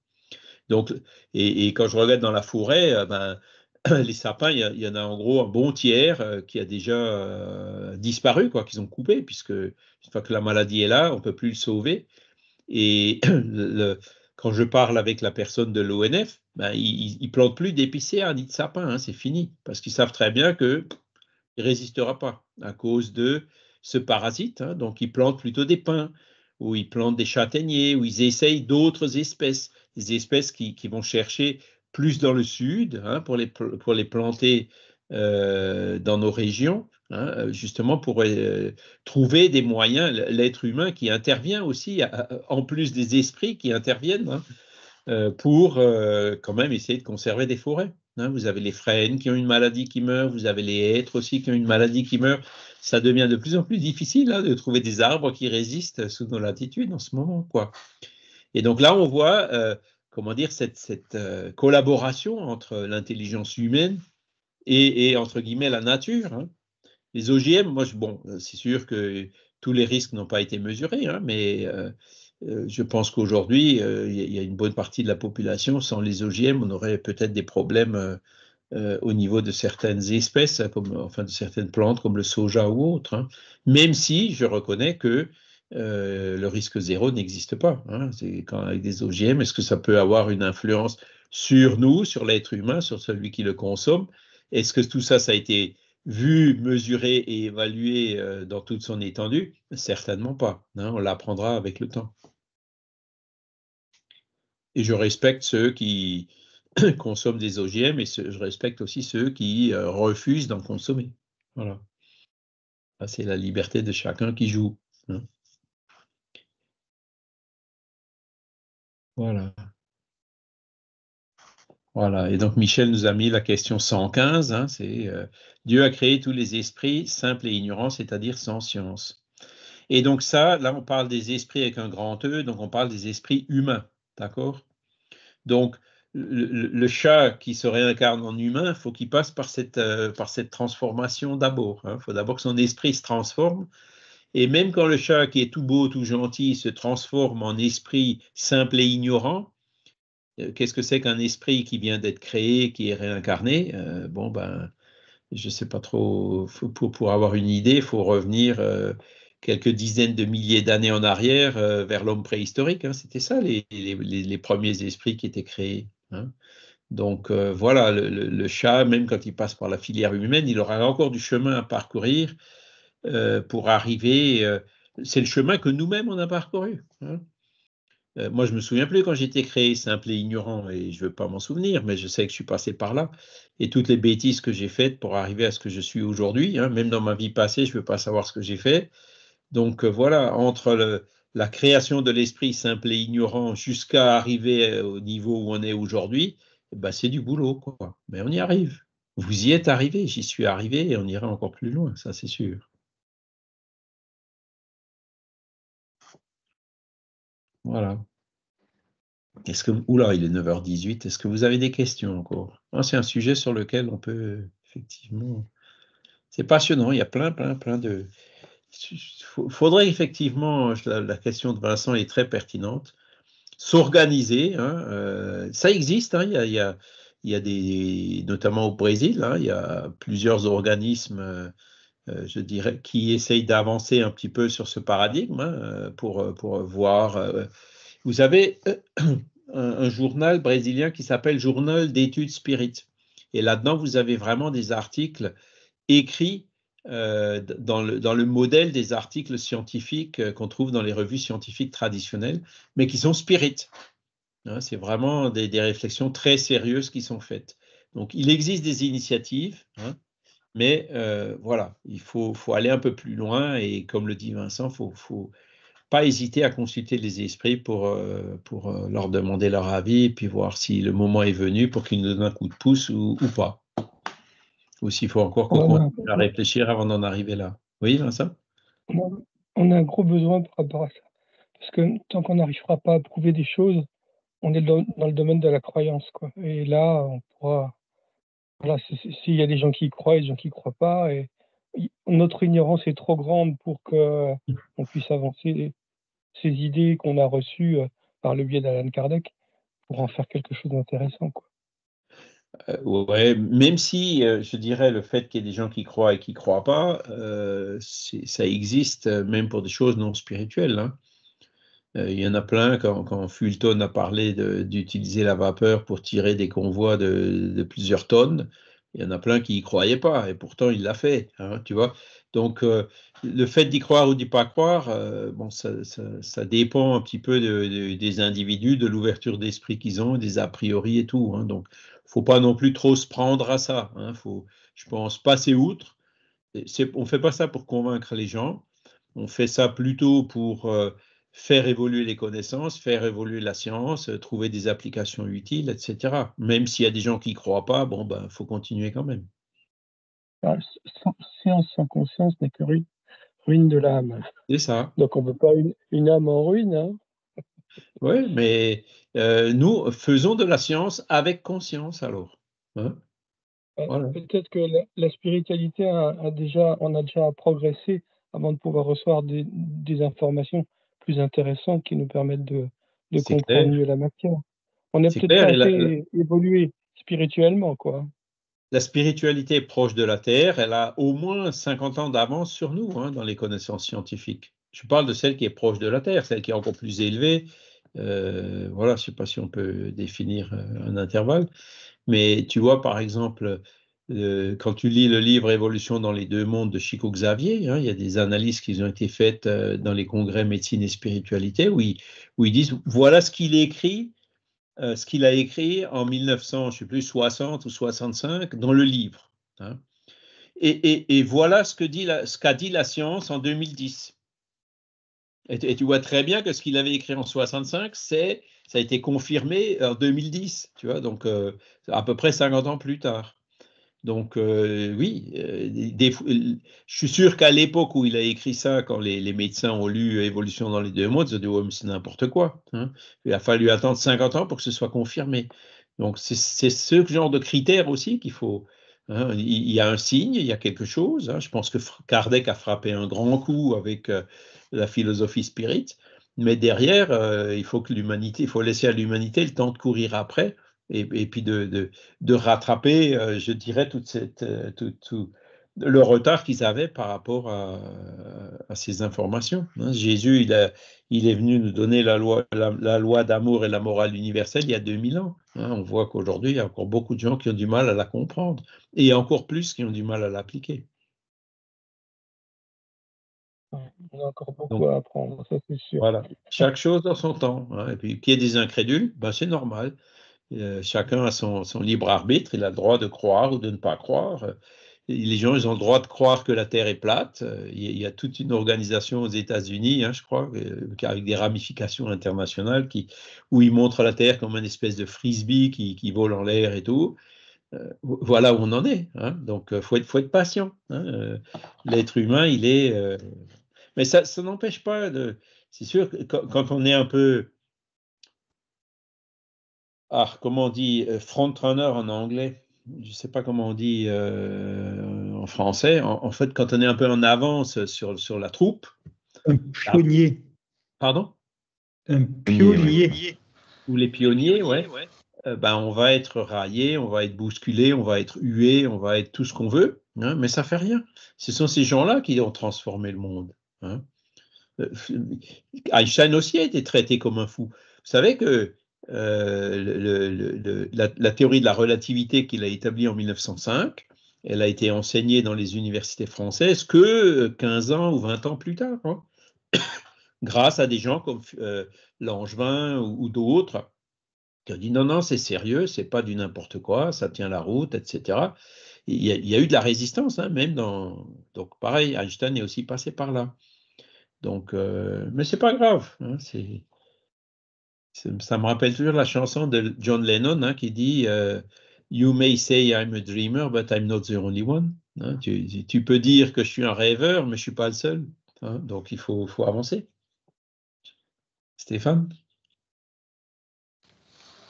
Donc, et, quand je regarde dans la forêt, euh, ben, *clears throat* les sapins, il y, en a en gros un bon tiers euh, qui a déjà euh, disparu, quoi, qu'ils ont coupé, puisque une fois que la maladie est là, on ne peut plus le sauver. Et *clears throat* quand je parle avec la personne de l'ONF, ben, ils ne plantent plus d'épicéa ni de sapin, hein, c'est fini, parce qu'ils savent très bien qu'il *clears throat* ne résistera pas à cause de ce parasite. Hein. donc, ils plantent plutôt des pins, ou ils plantent des châtaigniers, ou ils essayent d'autres espèces espèces qui, vont chercher plus dans le sud hein, pour, les, pour les planter euh, dans nos régions, hein, euh, justement pour euh, trouver des moyens, l'être humain qui intervient aussi, en plus des esprits qui interviennent, hein, pour quand même essayer de conserver des forêts. vous avez les frênes qui ont une maladie qui meurt, vous avez les hêtres aussi qui ont une maladie qui meurt. Ça devient de plus en plus difficile de trouver des arbres qui résistent sous nos latitudes en ce moment. quoi. Et donc là, on voit, euh, comment dire, cette, euh, collaboration entre l'intelligence humaine et, entre guillemets, la nature. Hein. Les OGM, moi, je, bon, c'est sûr que tous les risques n'ont pas été mesurés, hein, mais euh, je pense qu'aujourd'hui, il y a une bonne partie de la population, sans les OGM, on aurait peut-être des problèmes au niveau de certaines espèces, comme, enfin de certaines plantes comme le soja ou autre, hein. même si je reconnais que euh, le risque zéro n'existe pas. Hein. C'est quand avec des OGM, est-ce que ça peut avoir une influence sur nous, sur l'être humain, sur celui qui le consomme Est-ce que tout ça, ça a été vu, mesuré et évalué euh, dans toute son étendue Certainement pas. Hein. On l'apprendra avec le temps. Et je respecte ceux qui *coughs* consomment des OGM et je respecte aussi ceux qui euh, refusent d'en consommer. Voilà. C'est la liberté de chacun qui joue. Hein. Voilà. Voilà, et donc Michel nous a mis la question 115, hein, c'est euh, Dieu a créé tous les esprits simples et ignorants, c'est-à-dire sans science. Et donc ça, là on parle des esprits avec un grand E, donc on parle des esprits humains, d'accord Donc le, chat qui se réincarne en humain, faut qu'il passe par cette, euh, par cette transformation d'abord. Il hein. faut d'abord que son esprit se transforme et même quand le chat qui est tout beau, tout gentil, se transforme en esprit simple et ignorant, euh, qu'est-ce que c'est qu'un esprit qui vient d'être créé, qui est réincarné euh, Bon, ben, je ne sais pas trop. pour, avoir une idée, il faut revenir euh, quelques dizaines de milliers d'années en arrière vers l'homme préhistorique. Hein. C'était ça, les, premiers esprits qui étaient créés. Hein. Donc voilà, le, chat, même quand il passe par la filière humaine, il aura encore du chemin à parcourir euh, pour arriver. Euh, c'est le chemin que nous-mêmes on a parcouru. Hein. Euh, moi, je me souviens plus quand j'étais créé simple et ignorant, et je ne veux pas m'en souvenir, mais je sais que je suis passé par là et toutes les bêtises que j'ai faites pour arriver à ce que je suis aujourd'hui. Hein, même dans ma vie passée, je ne veux pas savoir ce que j'ai fait. Donc voilà, entre la création de l'esprit simple et ignorant jusqu'à arriver au niveau où on est aujourd'hui, eh ben, c'est du boulot, quoi. Mais on y arrive. Vous y êtes arrivé, j'y suis arrivé et on ira encore plus loin, ça c'est sûr. Voilà. Est-ce que Oula, il est 9h18. Est-ce que vous avez des questions encore C'est un sujet sur lequel on peut effectivement. C'est passionnant. Il y a plein, plein, plein de. Il Faudrait effectivement, la, question de Vincent est très pertinente, s'organiser. Hein, euh, ça existe. Hein. il, y a, il, y des, notamment au Brésil, hein, il y a plusieurs organismes euh, euh, je dirais, qui essaye d'avancer un petit peu sur ce paradigme hein, euh, pour, euh, pour voir. Vous avez un, journal brésilien qui s'appelle Journal d'études spirites. Et là-dedans, vous avez vraiment des articles écrits dans, le, dans, le, modèle des articles scientifiques qu'on trouve dans les revues scientifiques traditionnelles, mais qui sont spirites. Hein, c'est vraiment des, des, réflexions très sérieuses qui sont faites. Donc, il existe des initiatives. Hein, mais euh, voilà, il faut, aller un peu plus loin et comme le dit Vincent, il faut, faut pas hésiter à consulter les esprits pour, euh, pour euh, leur demander leur avis et puis voir si le moment est venu pour qu'ils nous donnent un coup de pouce ou, pas. Ou s'il faut encore qu'on continue à réfléchir avant d'en arriver là. Oui, Vincent On a un gros besoin par rapport à ça. Parce que tant qu'on n'arrivera pas à prouver des choses, on est dans, le domaine de la croyance. Quoi. Et là, on pourra s'il y a des gens qui y croient et des gens qui croient pas, et notre ignorance est trop grande pour qu'on puisse avancer ces idées qu'on a reçues euh, par le biais d'Alan Kardec pour en faire quelque chose d'intéressant, euh, même si euh, je dirais le fait qu'il y ait des gens qui croient et qui croient pas, ça existe même pour des choses non spirituelles. Hein. Euh, il y en a plein, quand, Fulton a parlé d'utiliser la vapeur pour tirer des convois de, plusieurs tonnes, il y en a plein qui n'y croyaient pas, et pourtant il l'a fait, hein, tu vois. Donc, euh, le fait d'y croire ou d'y pas croire, euh, bon, ça, ça, dépend un petit peu de, des individus, de l'ouverture d'esprit qu'ils ont, des a priori et tout. Hein, donc, faut pas non plus trop se prendre à ça. Hein, faut, je pense, passer outre. On ne fait pas ça pour convaincre les gens. On fait ça plutôt pour faire évoluer les connaissances, faire évoluer la science, euh, trouver des applications utiles, etc. Même s'il y a des gens qui ne croient pas, bon, ben, faut continuer quand même. Ah, science sans conscience n'est que ruine, de l'âme. C'est ça. Donc on ne veut pas une, âme en ruine. Hein. oui, mais euh, nous faisons de la science avec conscience alors. Hein. Euh, peut-être que la, spiritualité a, a, déjà, on a déjà progressé avant de pouvoir recevoir des informations plus intéressantes qui nous permettent de, de comprendre mieux la matière. On est, peut-être évolué spirituellement, quoi. La spiritualité proche de la Terre, elle a au moins 50 ans d'avance sur nous hein, dans les connaissances scientifiques. Je parle de celle qui est proche de la Terre, celle qui est encore plus élevée. Euh, voilà, je ne sais pas si on peut définir euh, un intervalle, mais tu vois par exemple euh, quand tu lis le livre Évolution dans les deux mondes de Chico Xavier, hein, il y a des analyses qui ont été faites euh, dans les congrès médecine et spiritualité où ils, disent voilà ce qu'il écrit, euh, ce qu'il a écrit en 1960 ou 65 dans le livre. Hein. Et, voilà ce qu'a dit, la science en 2010. Et, et, tu vois très bien que ce qu'il avait écrit en 65, c'est ça a été confirmé en 2010, tu vois, donc à peu près 50 ans plus tard. Donc euh, oui, euh, je suis sûr qu'à l'époque où il a écrit ça, quand les, médecins ont lu Évolution dans les deux mots, ils ont dit c'est n'importe quoi. Hein. Il a fallu attendre 50 ans pour que ce soit confirmé. Donc c'est ce genre de critères aussi qu'il faut. Hein. Il, y a un signe, il y a quelque chose. Hein. Je pense que Kardec a frappé un grand coup avec euh, la philosophie spirit, mais derrière, il faut que l'humanité, il faut laisser à l'humanité le temps de courir après et, puis de, rattraper, euh, je dirais, toute euh, tout, le retard qu'ils avaient par rapport à, ces informations. Hein. Jésus, il, est venu nous donner la loi, d'amour et la morale universelle il y a 2000 ans. Hein. On voit qu'aujourd'hui, il y a encore beaucoup de gens qui ont du mal à la comprendre et encore plus qui ont du mal à l'appliquer. On a encore beaucoup à apprendre, ça c'est sûr. chaque chose dans son temps. Hein. Et puis, qu'il y ait des incrédules, bah, c'est normal. Euh, chacun a son, libre arbitre, il a le droit de croire ou de ne pas croire. Les gens, ils ont le droit de croire que la Terre est plate. Il y a toute une organisation aux États-Unis, hein, je crois, euh, avec des ramifications internationales, qui, où ils montrent la Terre comme une espèce de frisbee qui, vole en l'air et tout. Euh, voilà où on en est. Hein. Donc, il faut être, patient. Hein. L'être humain, il est... Mais ça, ça n'empêche pas de... C'est sûr quand on est un peu ah, comment on dit, euh, front-runner en anglais je ne sais pas comment on dit euh, en français. En, fait, quand on est un peu en avance sur, sur la troupe. Un pionnier. Pardon Un pionnier. Ou les pionniers, ouais. Euh, ben, on va être raillé, on va être bousculé, on va être hué, on va être tout ce qu'on veut, hein, mais ça fait rien. Ce sont ces gens-là qui ont transformé le monde. Hein. Einstein aussi a été traité comme un fou. Vous savez que euh, le, la, théorie de la relativité qu'il a établie en 1905. Elle a été enseignée dans les universités françaises que 15 euh, ans ou 20 ans plus tard, hein. *coughs* grâce à des gens comme euh, Langevin ou, d'autres qui ont dit non, non, c'est sérieux, c'est pas du n'importe quoi, ça tient la route, etc. Il y a, eu de la résistance, hein, même dans. Donc, pareil, Einstein est aussi passé par là. Donc, mais c'est pas grave. Hein, c'est ça me rappelle toujours la chanson de John Lennon hein, qui dit euh, You may say I'm a dreamer, but I'm not the only one. Hein. Ah. tu, peux dire que je suis un rêveur, mais je ne suis pas le seul. Hein. donc il faut, avancer. Stéphane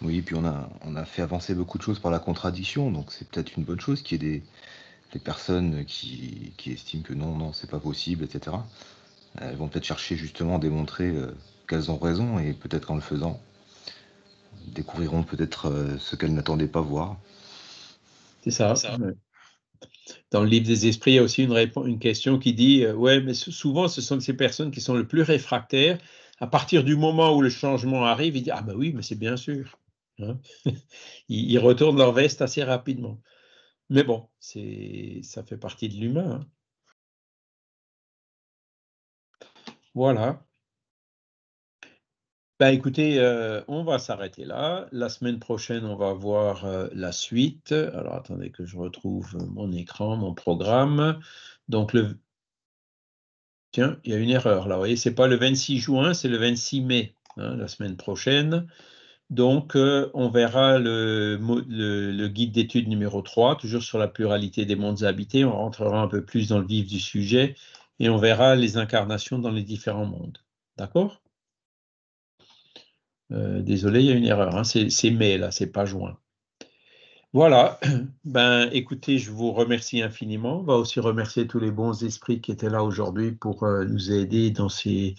Oui, puis on a, fait avancer beaucoup de choses par la contradiction, donc c'est peut-être une bonne chose qu'il y ait des, personnes qui, estiment que non, non, c'est pas possible, etc. Elles vont peut-être chercher justement à démontrer. Euh, qu'elles ont raison et peut-être qu'en le faisant, découvriront peut-être euh, ce qu'elles n'attendaient pas voir. C'est ça. Dans le livre des esprits, il y a aussi une, question qui dit euh, Ouais, mais souvent, ce sont ces personnes qui sont le plus réfractaires. À partir du moment où le changement arrive, ils disent Ah, ben oui, mais c'est bien sûr. Hein. *laughs* ils, retournent leur veste assez rapidement. Mais bon, ça fait partie de l'humain. Hein. Voilà. Bah, écoutez, euh, on va s'arrêter là. La semaine prochaine, on va voir euh, la suite. Alors attendez que je retrouve euh, mon écran, mon programme. Donc le Tiens, il y a une erreur là. Vous voyez, c'est pas le 26 juin, c'est le 26 mai, hein, la semaine prochaine. Donc on verra le, guide d'étude numéro 3, toujours sur la pluralité des mondes habités. On rentrera un peu plus dans le vif du sujet et on verra les incarnations dans les différents mondes. D'accord euh, désolé, il y a une erreur. Hein. C'est mai, là, c'est pas juin. Voilà. *clears throat* Ben, écoutez, je vous remercie infiniment. On va aussi remercier tous les bons esprits qui étaient là aujourd'hui pour euh, nous aider dans, ces,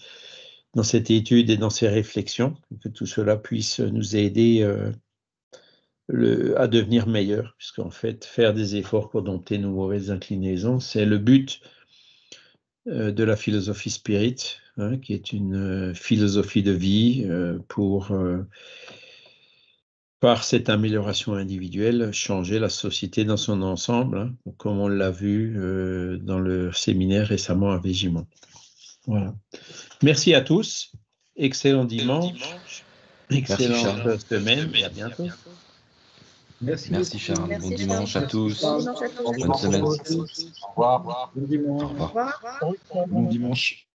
dans cette étude et dans ces réflexions. Que tout cela puisse nous aider euh, à devenir meilleurs, puisqu'en fait, faire des efforts pour dompter nos mauvaises inclinaisons, c'est le but euh, de la philosophie spirit, hein, qui est une euh, philosophie de vie euh, pour, par cette amélioration individuelle, changer la société dans son ensemble, hein, comme on l'a vu dans le séminaire récemment à Végimont. Voilà. Merci à tous. Excellent dimanche. Excellent semaine et à bientôt. Merci, Merci Charles. bon dimanche à tous. Bonne semaine. Au revoir. Au revoir. Bon dimanche.